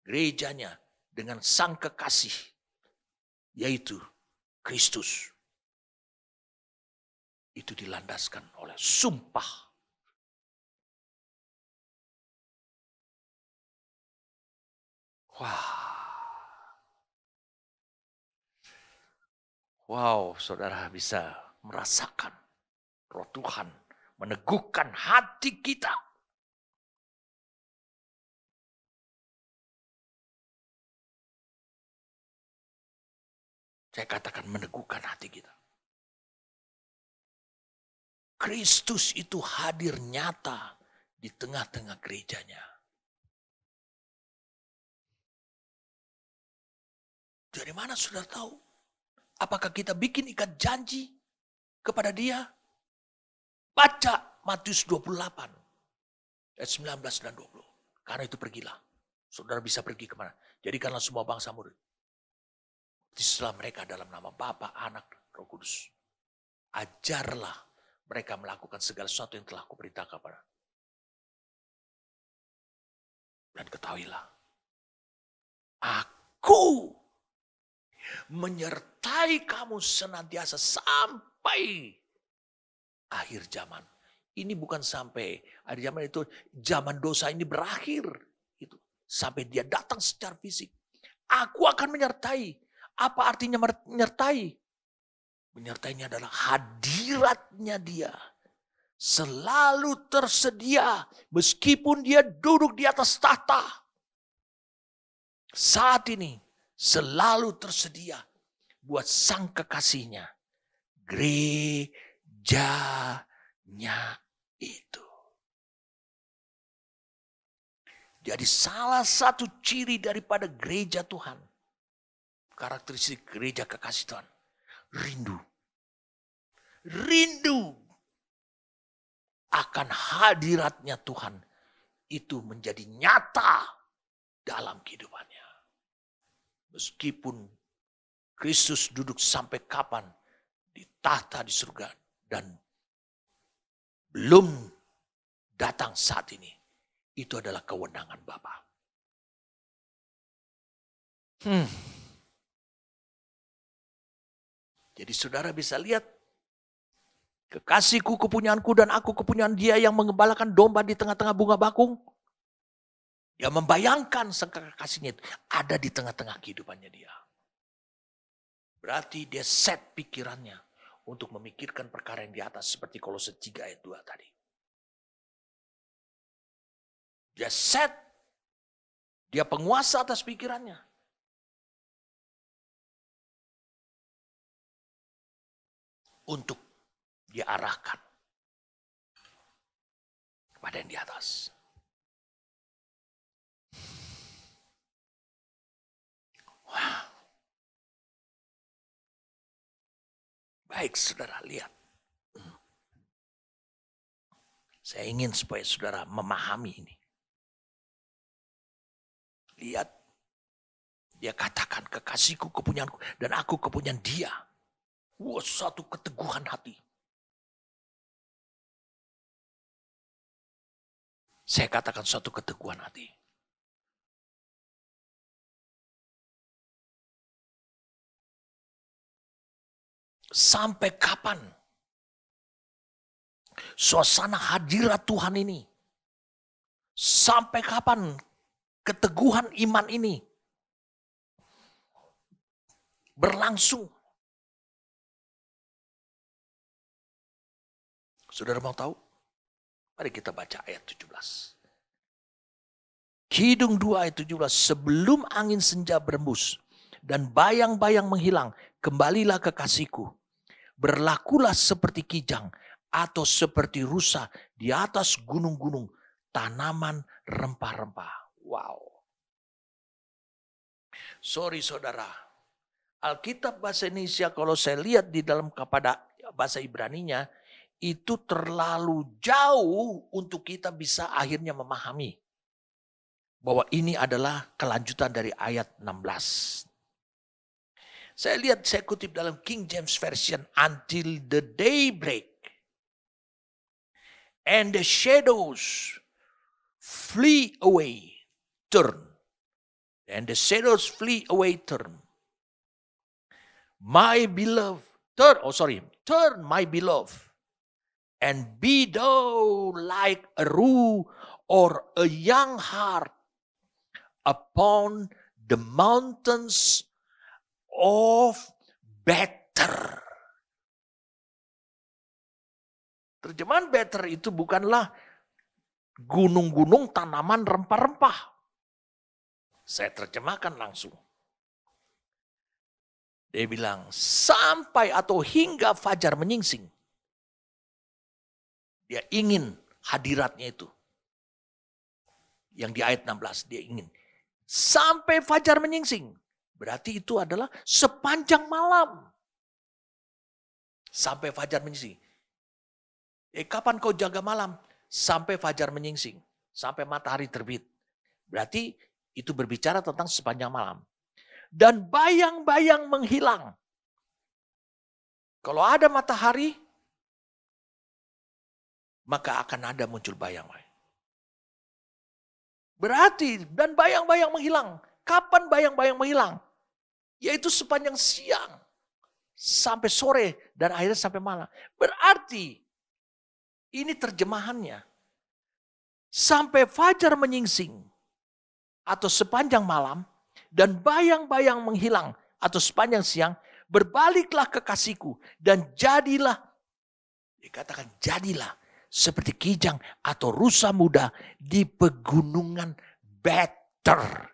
gerejanya dengan sang kekasih. Yaitu Kristus itu dilandaskan oleh sumpah. Wah. Wow, saudara bisa merasakan roh Tuhan meneguhkan hati kita. Saya katakan meneguhkan hati kita. Kristus itu hadir nyata di tengah-tengah gerejanya. Dari mana sudah tahu? Apakah kita bikin ikat janji kepada dia? Baca Matius 28, ayat 19 dan 20. Karena itu pergilah. Saudara bisa pergi kemana? Jadikanlah semua bangsa murid. setelah mereka dalam nama Bapa, Anak, Roh Kudus. Ajarlah mereka melakukan segala sesuatu yang telah kuperintahkan kepada. Dan ketahuilah, aku menyertai kamu senantiasa sampai akhir zaman. Ini bukan sampai akhir zaman itu zaman dosa ini berakhir. Itu sampai dia datang secara fisik. Aku akan menyertai. Apa artinya menyertai? Menyertainya adalah hadir hadiratnya dia selalu tersedia meskipun dia duduk di atas tahta. Saat ini selalu tersedia buat sang kekasihnya. Gerejanya itu. Jadi salah satu ciri daripada gereja Tuhan. Karakteristik gereja kekasih Tuhan. Rindu rindu akan hadiratnya Tuhan itu menjadi nyata dalam kehidupannya. Meskipun Kristus duduk sampai kapan di tahta di surga dan belum datang saat ini, itu adalah kewenangan Bapa. Hmm. Jadi saudara bisa lihat Kekasihku kepunyaanku dan aku kepunyaan dia yang mengembalakan domba di tengah-tengah bunga bakung. Dia membayangkan sang kekasihnya itu ada di tengah-tengah kehidupannya dia. Berarti dia set pikirannya untuk memikirkan perkara yang di atas seperti kalau setiga ayat dua tadi. Dia set, dia penguasa atas pikirannya. Untuk dia arahkan kepada yang di atas. Wow. Baik saudara, lihat. Saya ingin supaya saudara memahami ini. Lihat. Dia katakan kekasihku kepunyaanku dan aku kepunyaan dia. Wah, satu keteguhan hati. Saya katakan suatu keteguhan hati. Sampai kapan suasana hadirat Tuhan ini? Sampai kapan keteguhan iman ini berlangsung? Saudara mau tahu? Mari kita baca ayat 17. Kidung 2 ayat 17, sebelum angin senja berembus dan bayang-bayang menghilang, kembalilah kekasihku. Berlakulah seperti kijang atau seperti rusa di atas gunung-gunung, tanaman rempah-rempah. Wow. Sorry saudara, Alkitab bahasa Indonesia kalau saya lihat di dalam kepada bahasa Ibraninya, itu terlalu jauh untuk kita bisa akhirnya memahami bahwa ini adalah kelanjutan dari ayat 16. Saya lihat, saya kutip dalam King James Version, until the daybreak and the shadows flee away, turn. And the shadows flee away, turn. My beloved, turn, oh sorry, turn my beloved and be thou like a rue or a young hart upon the mountains of better. Terjemahan better itu bukanlah gunung-gunung tanaman rempah-rempah. Saya terjemahkan langsung. Dia bilang, sampai atau hingga fajar menyingsing. Dia ingin hadiratnya itu. Yang di ayat 16 dia ingin. Sampai fajar menyingsing. Berarti itu adalah sepanjang malam. Sampai fajar menyingsing. Eh kapan kau jaga malam? Sampai fajar menyingsing. Sampai matahari terbit. Berarti itu berbicara tentang sepanjang malam. Dan bayang-bayang menghilang. Kalau ada matahari, maka akan ada muncul bayang-bayang. Berarti dan bayang-bayang menghilang. Kapan bayang-bayang menghilang? Yaitu sepanjang siang sampai sore dan akhirnya sampai malam. Berarti ini terjemahannya. Sampai fajar menyingsing atau sepanjang malam dan bayang-bayang menghilang atau sepanjang siang, berbaliklah kekasihku dan jadilah dikatakan jadilah seperti kijang atau rusa muda di pegunungan better.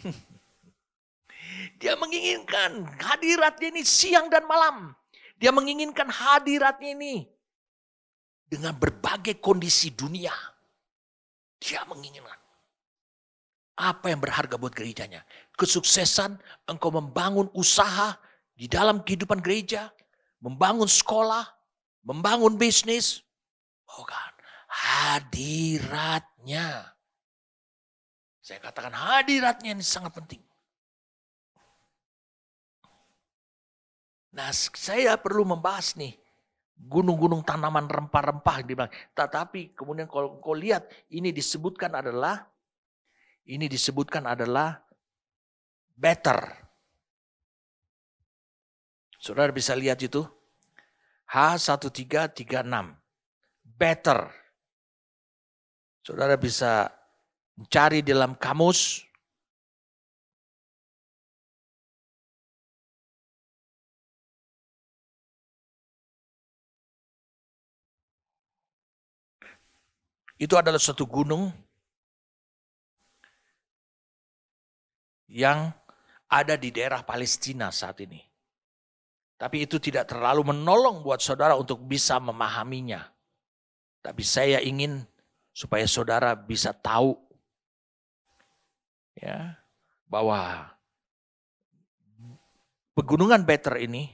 Dia menginginkan hadiratnya ini siang dan malam. Dia menginginkan hadiratnya ini dengan berbagai kondisi dunia. Dia menginginkan. Apa yang berharga buat gerejanya? Kesuksesan, engkau membangun usaha di dalam kehidupan gereja, membangun sekolah, membangun bisnis. Oh Bukan, hadiratnya. Saya katakan hadiratnya ini sangat penting. Nah saya perlu membahas nih gunung-gunung tanaman rempah-rempah dibilang. Tetapi kemudian kalau kau lihat ini disebutkan adalah ini disebutkan adalah better Saudara bisa lihat itu. H1336. Better. Saudara bisa mencari dalam kamus. Itu adalah satu gunung yang ada di daerah Palestina saat ini. Tapi itu tidak terlalu menolong buat saudara untuk bisa memahaminya. Tapi saya ingin supaya saudara bisa tahu ya bahwa pegunungan Better ini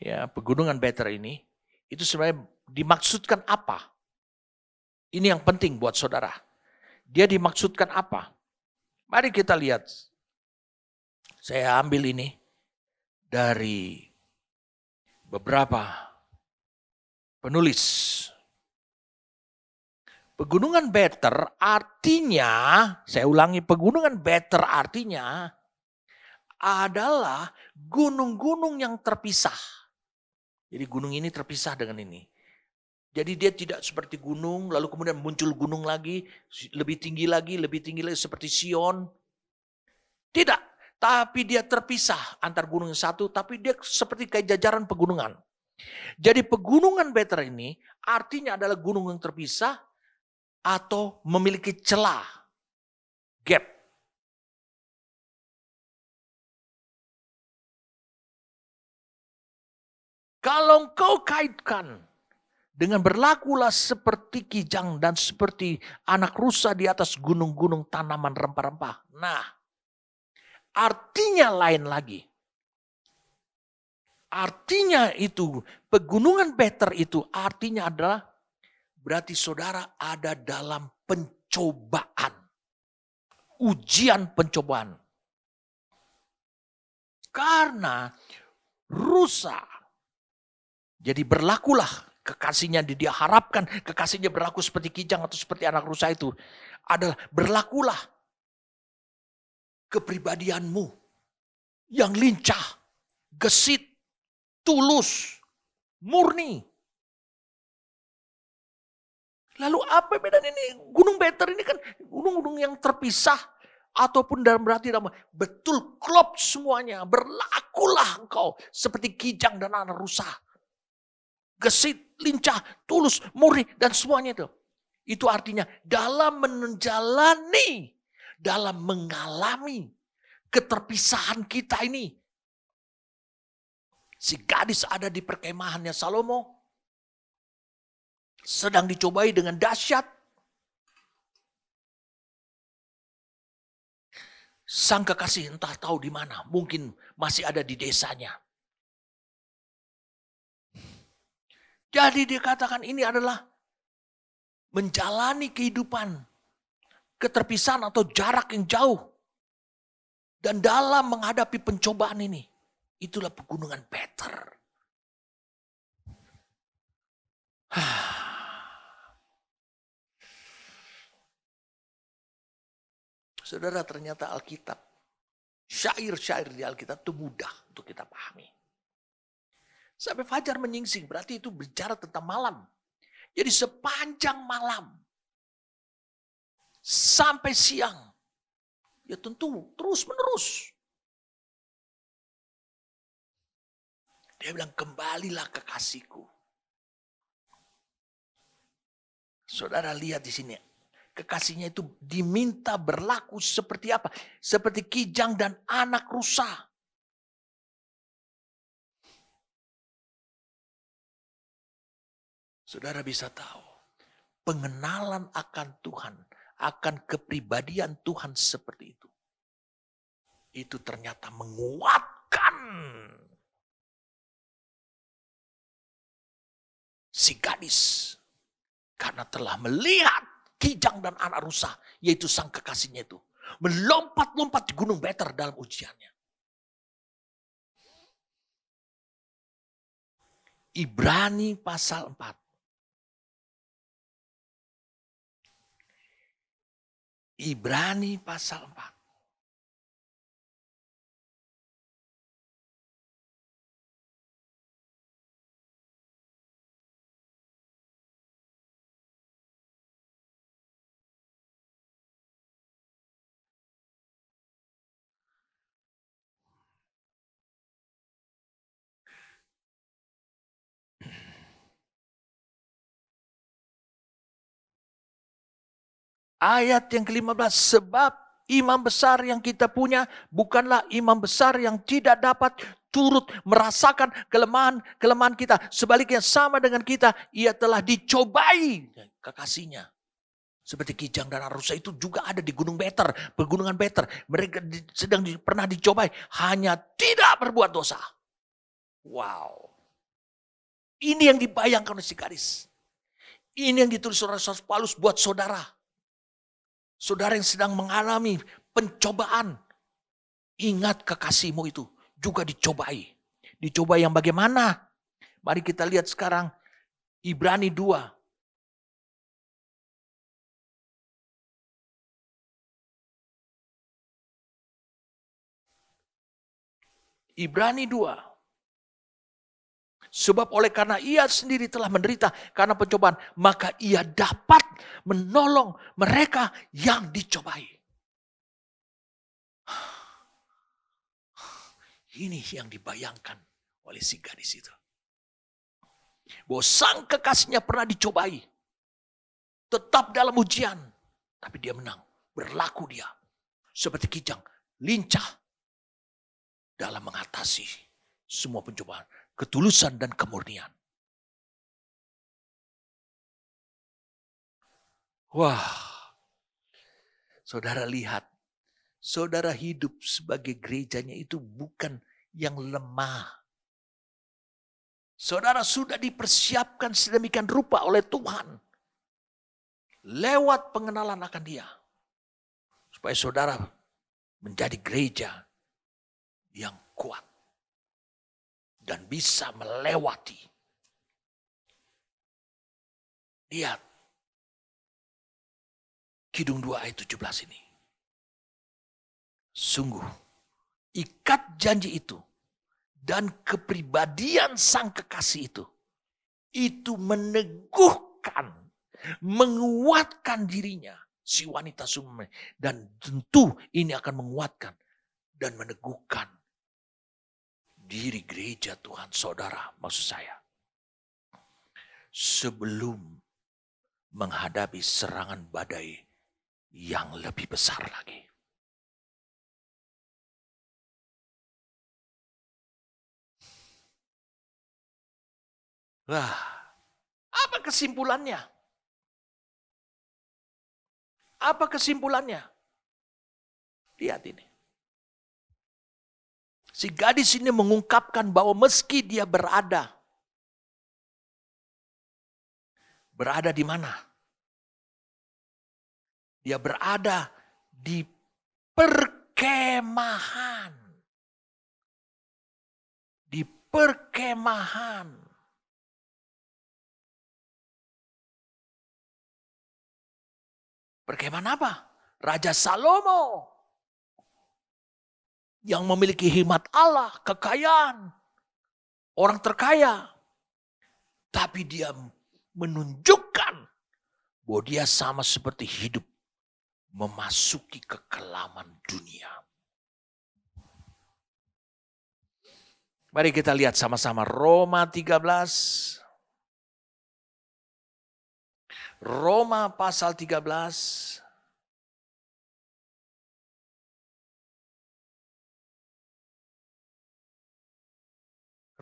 ya pegunungan Better ini itu sebenarnya dimaksudkan apa? Ini yang penting buat saudara. Dia dimaksudkan apa? Mari kita lihat. Saya ambil ini dari beberapa penulis. Pegunungan Better artinya, saya ulangi, pegunungan Better artinya adalah gunung-gunung yang terpisah. Jadi gunung ini terpisah dengan ini. Jadi dia tidak seperti gunung, lalu kemudian muncul gunung lagi, lebih tinggi lagi, lebih tinggi lagi seperti Sion. Tidak. Tapi dia terpisah antar gunung yang satu, tapi dia seperti kayak jajaran pegunungan. Jadi pegunungan better ini artinya adalah gunung yang terpisah atau memiliki celah, gap. Kalau engkau kaitkan dengan berlakulah seperti kijang dan seperti anak rusa di atas gunung-gunung tanaman rempah-rempah. Nah, artinya lain lagi. Artinya itu, pegunungan better itu artinya adalah berarti saudara ada dalam pencobaan. Ujian pencobaan. Karena rusa. Jadi berlakulah kekasihnya di dia harapkan kekasihnya berlaku seperti kijang atau seperti anak rusa itu adalah berlakulah kepribadianmu yang lincah, gesit, tulus, murni. Lalu apa bedanya ini? Gunung Beter ini kan gunung-gunung yang terpisah ataupun dalam berarti dalam betul klop semuanya. Berlakulah engkau seperti kijang dan anak rusa. Gesit, lincah, tulus, murni dan semuanya itu. Itu artinya dalam menjalani dalam mengalami keterpisahan kita ini. Si gadis ada di perkemahannya Salomo. Sedang dicobai dengan dahsyat. Sang kekasih entah tahu di mana, mungkin masih ada di desanya. Jadi dikatakan ini adalah menjalani kehidupan keterpisahan atau jarak yang jauh. Dan dalam menghadapi pencobaan ini, itulah pegunungan Peter. Saudara, ternyata Alkitab, syair-syair di Alkitab itu mudah untuk kita pahami. Sampai fajar menyingsing, berarti itu berjarak tentang malam. Jadi sepanjang malam, sampai siang. Ya tentu terus menerus. Dia bilang, kembalilah kekasihku. Saudara lihat di sini, kekasihnya itu diminta berlaku seperti apa? Seperti kijang dan anak rusa. Saudara bisa tahu, pengenalan akan Tuhan akan kepribadian Tuhan seperti itu. Itu ternyata menguatkan si gadis karena telah melihat kijang dan anak rusa, yaitu sang kekasihnya itu. Melompat-lompat di gunung Beter dalam ujiannya. Ibrani pasal 4. Ibrani pasal 4. Ayat yang ke-15, sebab imam besar yang kita punya bukanlah imam besar yang tidak dapat turut merasakan kelemahan-kelemahan kita. Sebaliknya sama dengan kita, ia telah dicobai kekasihnya. Seperti Kijang dan Arusa itu juga ada di Gunung Beter, pegunungan Beter. Mereka sedang di, pernah dicobai, hanya tidak berbuat dosa. Wow. Ini yang dibayangkan oleh si Ini yang ditulis oleh Rasul Paulus buat saudara. Saudara yang sedang mengalami pencobaan, ingat kekasihmu itu juga dicobai. Dicobai yang bagaimana? Mari kita lihat sekarang Ibrani 2 Ibrani 2 Sebab oleh karena ia sendiri telah menderita karena pencobaan, maka ia dapat menolong mereka yang dicobai. Ini yang dibayangkan oleh si gadis itu. Bahwa sang kekasihnya pernah dicobai. Tetap dalam ujian. Tapi dia menang. Berlaku dia. Seperti kijang. Lincah. Dalam mengatasi semua pencobaan ketulusan dan kemurnian. Wah, saudara lihat, saudara hidup sebagai gerejanya itu bukan yang lemah. Saudara sudah dipersiapkan sedemikian rupa oleh Tuhan. Lewat pengenalan akan dia. Supaya saudara menjadi gereja yang kuat dan bisa melewati. Lihat. Kidung 2 ayat 17 ini. Sungguh, ikat janji itu dan kepribadian sang kekasih itu, itu meneguhkan, menguatkan dirinya si wanita sumber. Dan tentu ini akan menguatkan dan meneguhkan diri gereja Tuhan, saudara, maksud saya. Sebelum menghadapi serangan badai yang lebih besar lagi. Wah, apa kesimpulannya? Apa kesimpulannya? Lihat ini. Si gadis ini mengungkapkan bahwa meski dia berada, berada di mana? Dia berada di perkemahan. Di perkemahan. Perkemahan apa? Raja Salomo yang memiliki himat Allah, kekayaan, orang terkaya. Tapi dia menunjukkan bahwa dia sama seperti hidup memasuki kekelaman dunia. Mari kita lihat sama-sama Roma 13. Roma pasal 13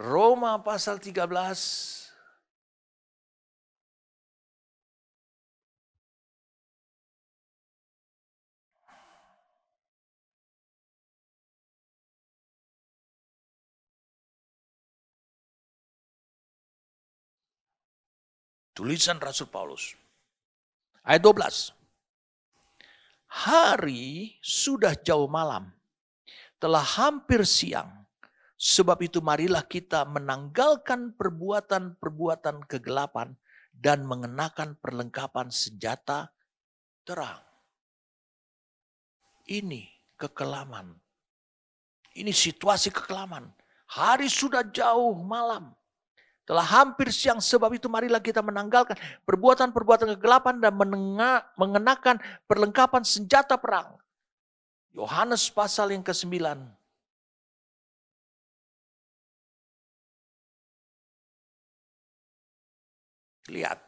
Roma pasal 13 Tulisan Rasul Paulus. Ayat 12. Hari sudah jauh malam. Telah hampir siang Sebab itu marilah kita menanggalkan perbuatan-perbuatan kegelapan dan mengenakan perlengkapan senjata terang. Ini kekelaman. Ini situasi kekelaman. Hari sudah jauh malam. Telah hampir siang sebab itu marilah kita menanggalkan perbuatan-perbuatan kegelapan dan mengenakan perlengkapan senjata perang. Yohanes pasal yang ke-9 Lihat.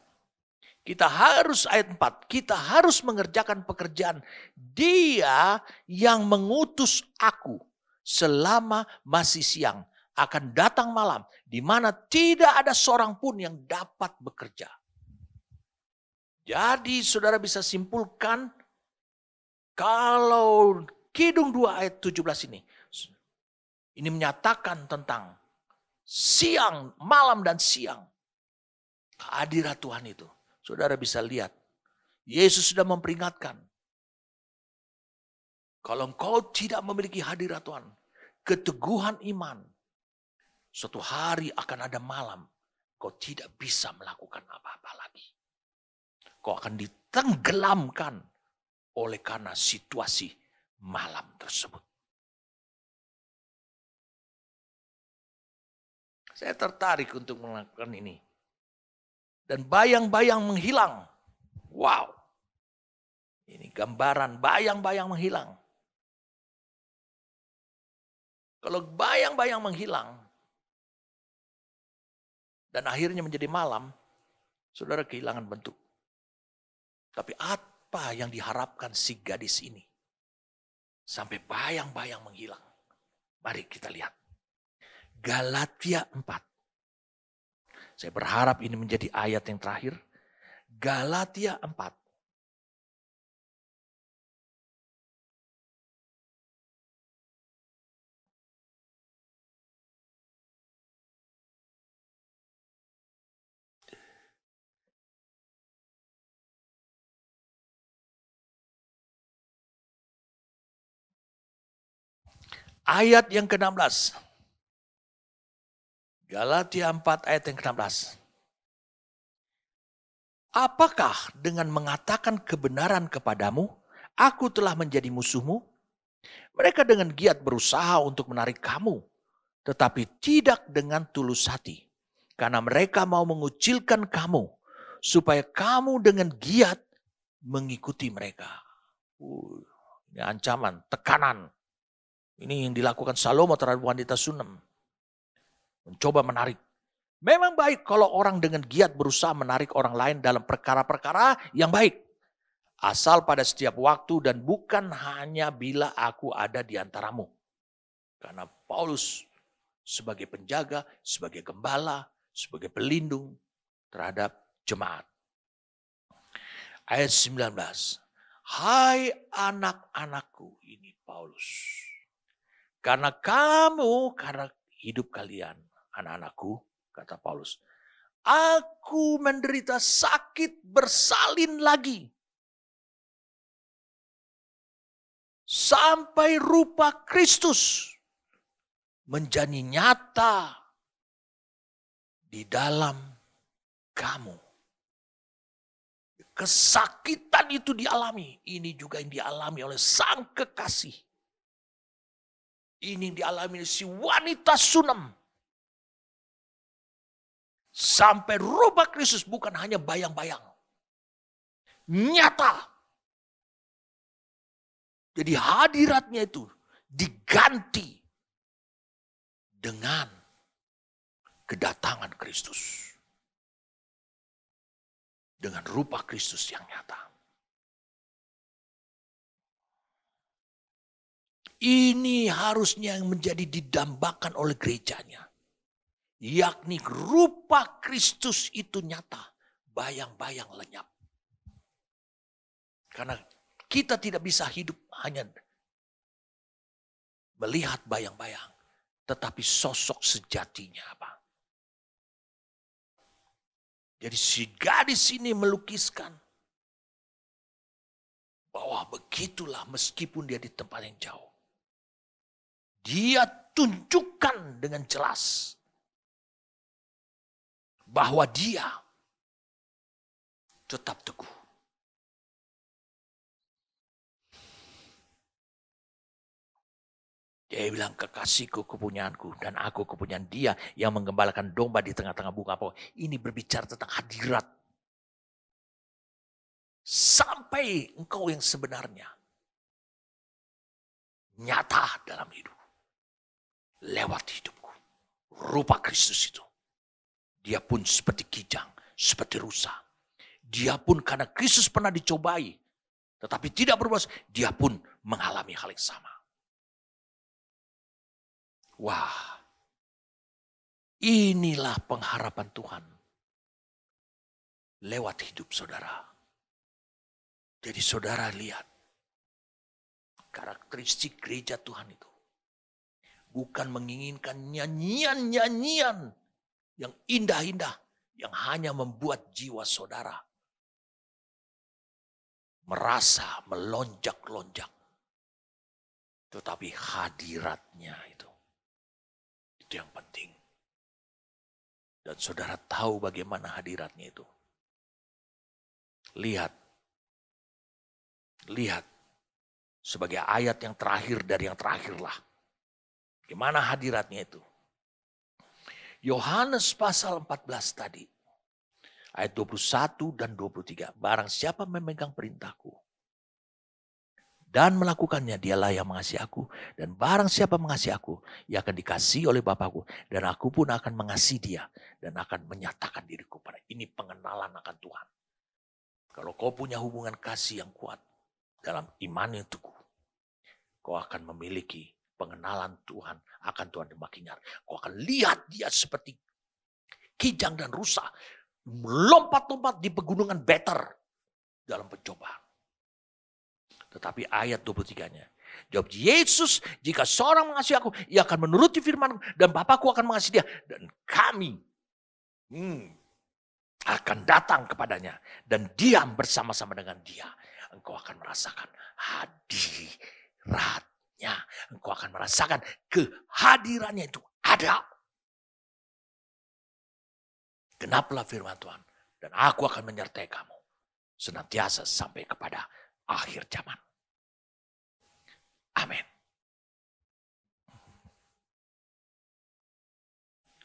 Kita harus ayat 4, kita harus mengerjakan pekerjaan dia yang mengutus aku selama masih siang. Akan datang malam di mana tidak ada seorang pun yang dapat bekerja. Jadi saudara bisa simpulkan kalau Kidung 2 ayat 17 ini ini menyatakan tentang siang, malam dan siang Kehadiran Tuhan itu. Saudara bisa lihat. Yesus sudah memperingatkan. Kalau engkau tidak memiliki hadirat Tuhan, keteguhan iman, suatu hari akan ada malam, kau tidak bisa melakukan apa-apa lagi. Kau akan ditenggelamkan oleh karena situasi malam tersebut. Saya tertarik untuk melakukan ini dan bayang-bayang menghilang. Wow. Ini gambaran bayang-bayang menghilang. Kalau bayang-bayang menghilang dan akhirnya menjadi malam, saudara kehilangan bentuk. Tapi apa yang diharapkan si gadis ini? Sampai bayang-bayang menghilang. Mari kita lihat. Galatia 4 saya berharap ini menjadi ayat yang terakhir. Galatia 4. ayat yang ke-16. Galatia 4 ayat yang ke-16. Apakah dengan mengatakan kebenaran kepadamu, aku telah menjadi musuhmu? Mereka dengan giat berusaha untuk menarik kamu, tetapi tidak dengan tulus hati. Karena mereka mau mengucilkan kamu, supaya kamu dengan giat mengikuti mereka. Uh, ini ancaman, tekanan. Ini yang dilakukan Salomo terhadap wanita Sunem mencoba menarik. Memang baik kalau orang dengan giat berusaha menarik orang lain dalam perkara-perkara yang baik. Asal pada setiap waktu dan bukan hanya bila aku ada di antaramu. Karena Paulus sebagai penjaga, sebagai gembala, sebagai pelindung terhadap jemaat. Ayat 19. Hai anak-anakku, ini Paulus. Karena kamu, karena hidup kalian anak-anakku, kata Paulus, aku menderita sakit bersalin lagi. Sampai rupa Kristus menjadi nyata di dalam kamu. Kesakitan itu dialami. Ini juga yang dialami oleh sang kekasih. Ini yang dialami si wanita Sunam Sampai rupa Kristus bukan hanya bayang-bayang. Nyata. Jadi hadiratnya itu diganti dengan kedatangan Kristus. Dengan rupa Kristus yang nyata. Ini harusnya yang menjadi didambakan oleh gerejanya yakni rupa Kristus itu nyata, bayang-bayang lenyap. Karena kita tidak bisa hidup hanya melihat bayang-bayang, tetapi sosok sejatinya apa? Jadi si gadis ini melukiskan bahwa begitulah meskipun dia di tempat yang jauh. Dia tunjukkan dengan jelas bahwa dia tetap teguh. Dia bilang kekasihku kepunyaanku dan aku kepunyaan dia yang menggembalakan domba di tengah-tengah bunga pohon. Ini berbicara tentang hadirat. Sampai engkau yang sebenarnya nyata dalam hidup. Lewat hidupku. Rupa Kristus itu. Dia pun seperti kijang, seperti rusa. Dia pun karena Kristus pernah dicobai, tetapi tidak berbuat, dia pun mengalami hal yang sama. Wah, inilah pengharapan Tuhan lewat hidup saudara. Jadi saudara lihat karakteristik gereja Tuhan itu. Bukan menginginkan nyanyian-nyanyian yang indah-indah yang hanya membuat jiwa saudara merasa melonjak-lonjak. Tetapi hadiratnya itu, itu yang penting. Dan saudara tahu bagaimana hadiratnya itu. Lihat, lihat sebagai ayat yang terakhir dari yang terakhirlah. Gimana hadiratnya itu? Yohanes pasal 14 tadi. Ayat 21 dan 23. Barang siapa memegang perintahku dan melakukannya, dialah yang mengasihi aku. Dan barang siapa mengasihi aku, ia akan dikasih oleh Bapakku. Dan aku pun akan mengasihi dia dan akan menyatakan diriku pada ini pengenalan akan Tuhan. Kalau kau punya hubungan kasih yang kuat dalam iman yang teguh, kau akan memiliki pengenalan Tuhan akan Tuhan di Makinar. Kau akan lihat dia seperti kijang dan rusa. Melompat-lompat di pegunungan better dalam pencobaan. Tetapi ayat 23-nya. Jawab Yesus, jika seorang mengasihi aku, ia akan menuruti firmanku dan Bapakku akan mengasihi dia. Dan kami hmm, akan datang kepadanya dan diam bersama-sama dengan dia. Engkau akan merasakan hadirat ya Engkau akan merasakan kehadirannya itu ada. Genaplah firman Tuhan. Dan aku akan menyertai kamu. Senantiasa sampai kepada akhir zaman. Amin.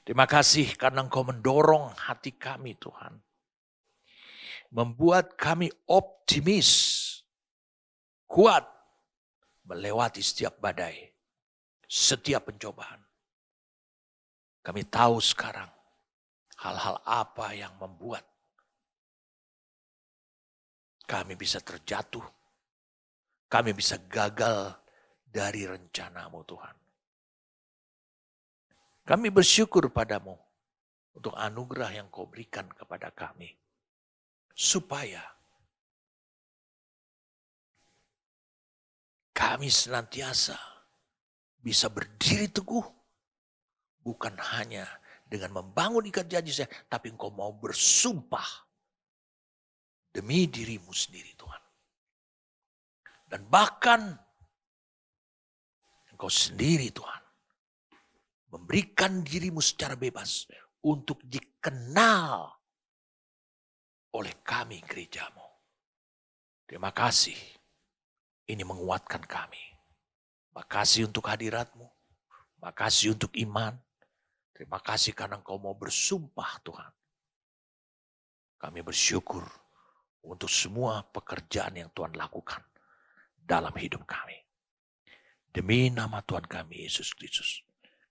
Terima kasih karena engkau mendorong hati kami Tuhan. Membuat kami optimis, kuat, melewati setiap badai, setiap pencobaan. Kami tahu sekarang hal-hal apa yang membuat kami bisa terjatuh, kami bisa gagal dari rencanamu Tuhan. Kami bersyukur padamu untuk anugerah yang kau berikan kepada kami. Supaya kami senantiasa bisa berdiri teguh. Bukan hanya dengan membangun ikat janji saya, tapi engkau mau bersumpah demi dirimu sendiri Tuhan. Dan bahkan engkau sendiri Tuhan memberikan dirimu secara bebas untuk dikenal oleh kami gerejamu. Terima kasih. Ini menguatkan kami. Makasih untuk hadiratmu. Makasih untuk iman. Terima kasih karena engkau mau bersumpah Tuhan. Kami bersyukur untuk semua pekerjaan yang Tuhan lakukan dalam hidup kami. Demi nama Tuhan kami, Yesus Kristus.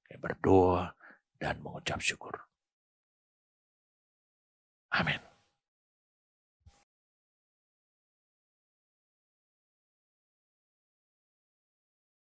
Kami berdoa dan mengucap syukur. Amin.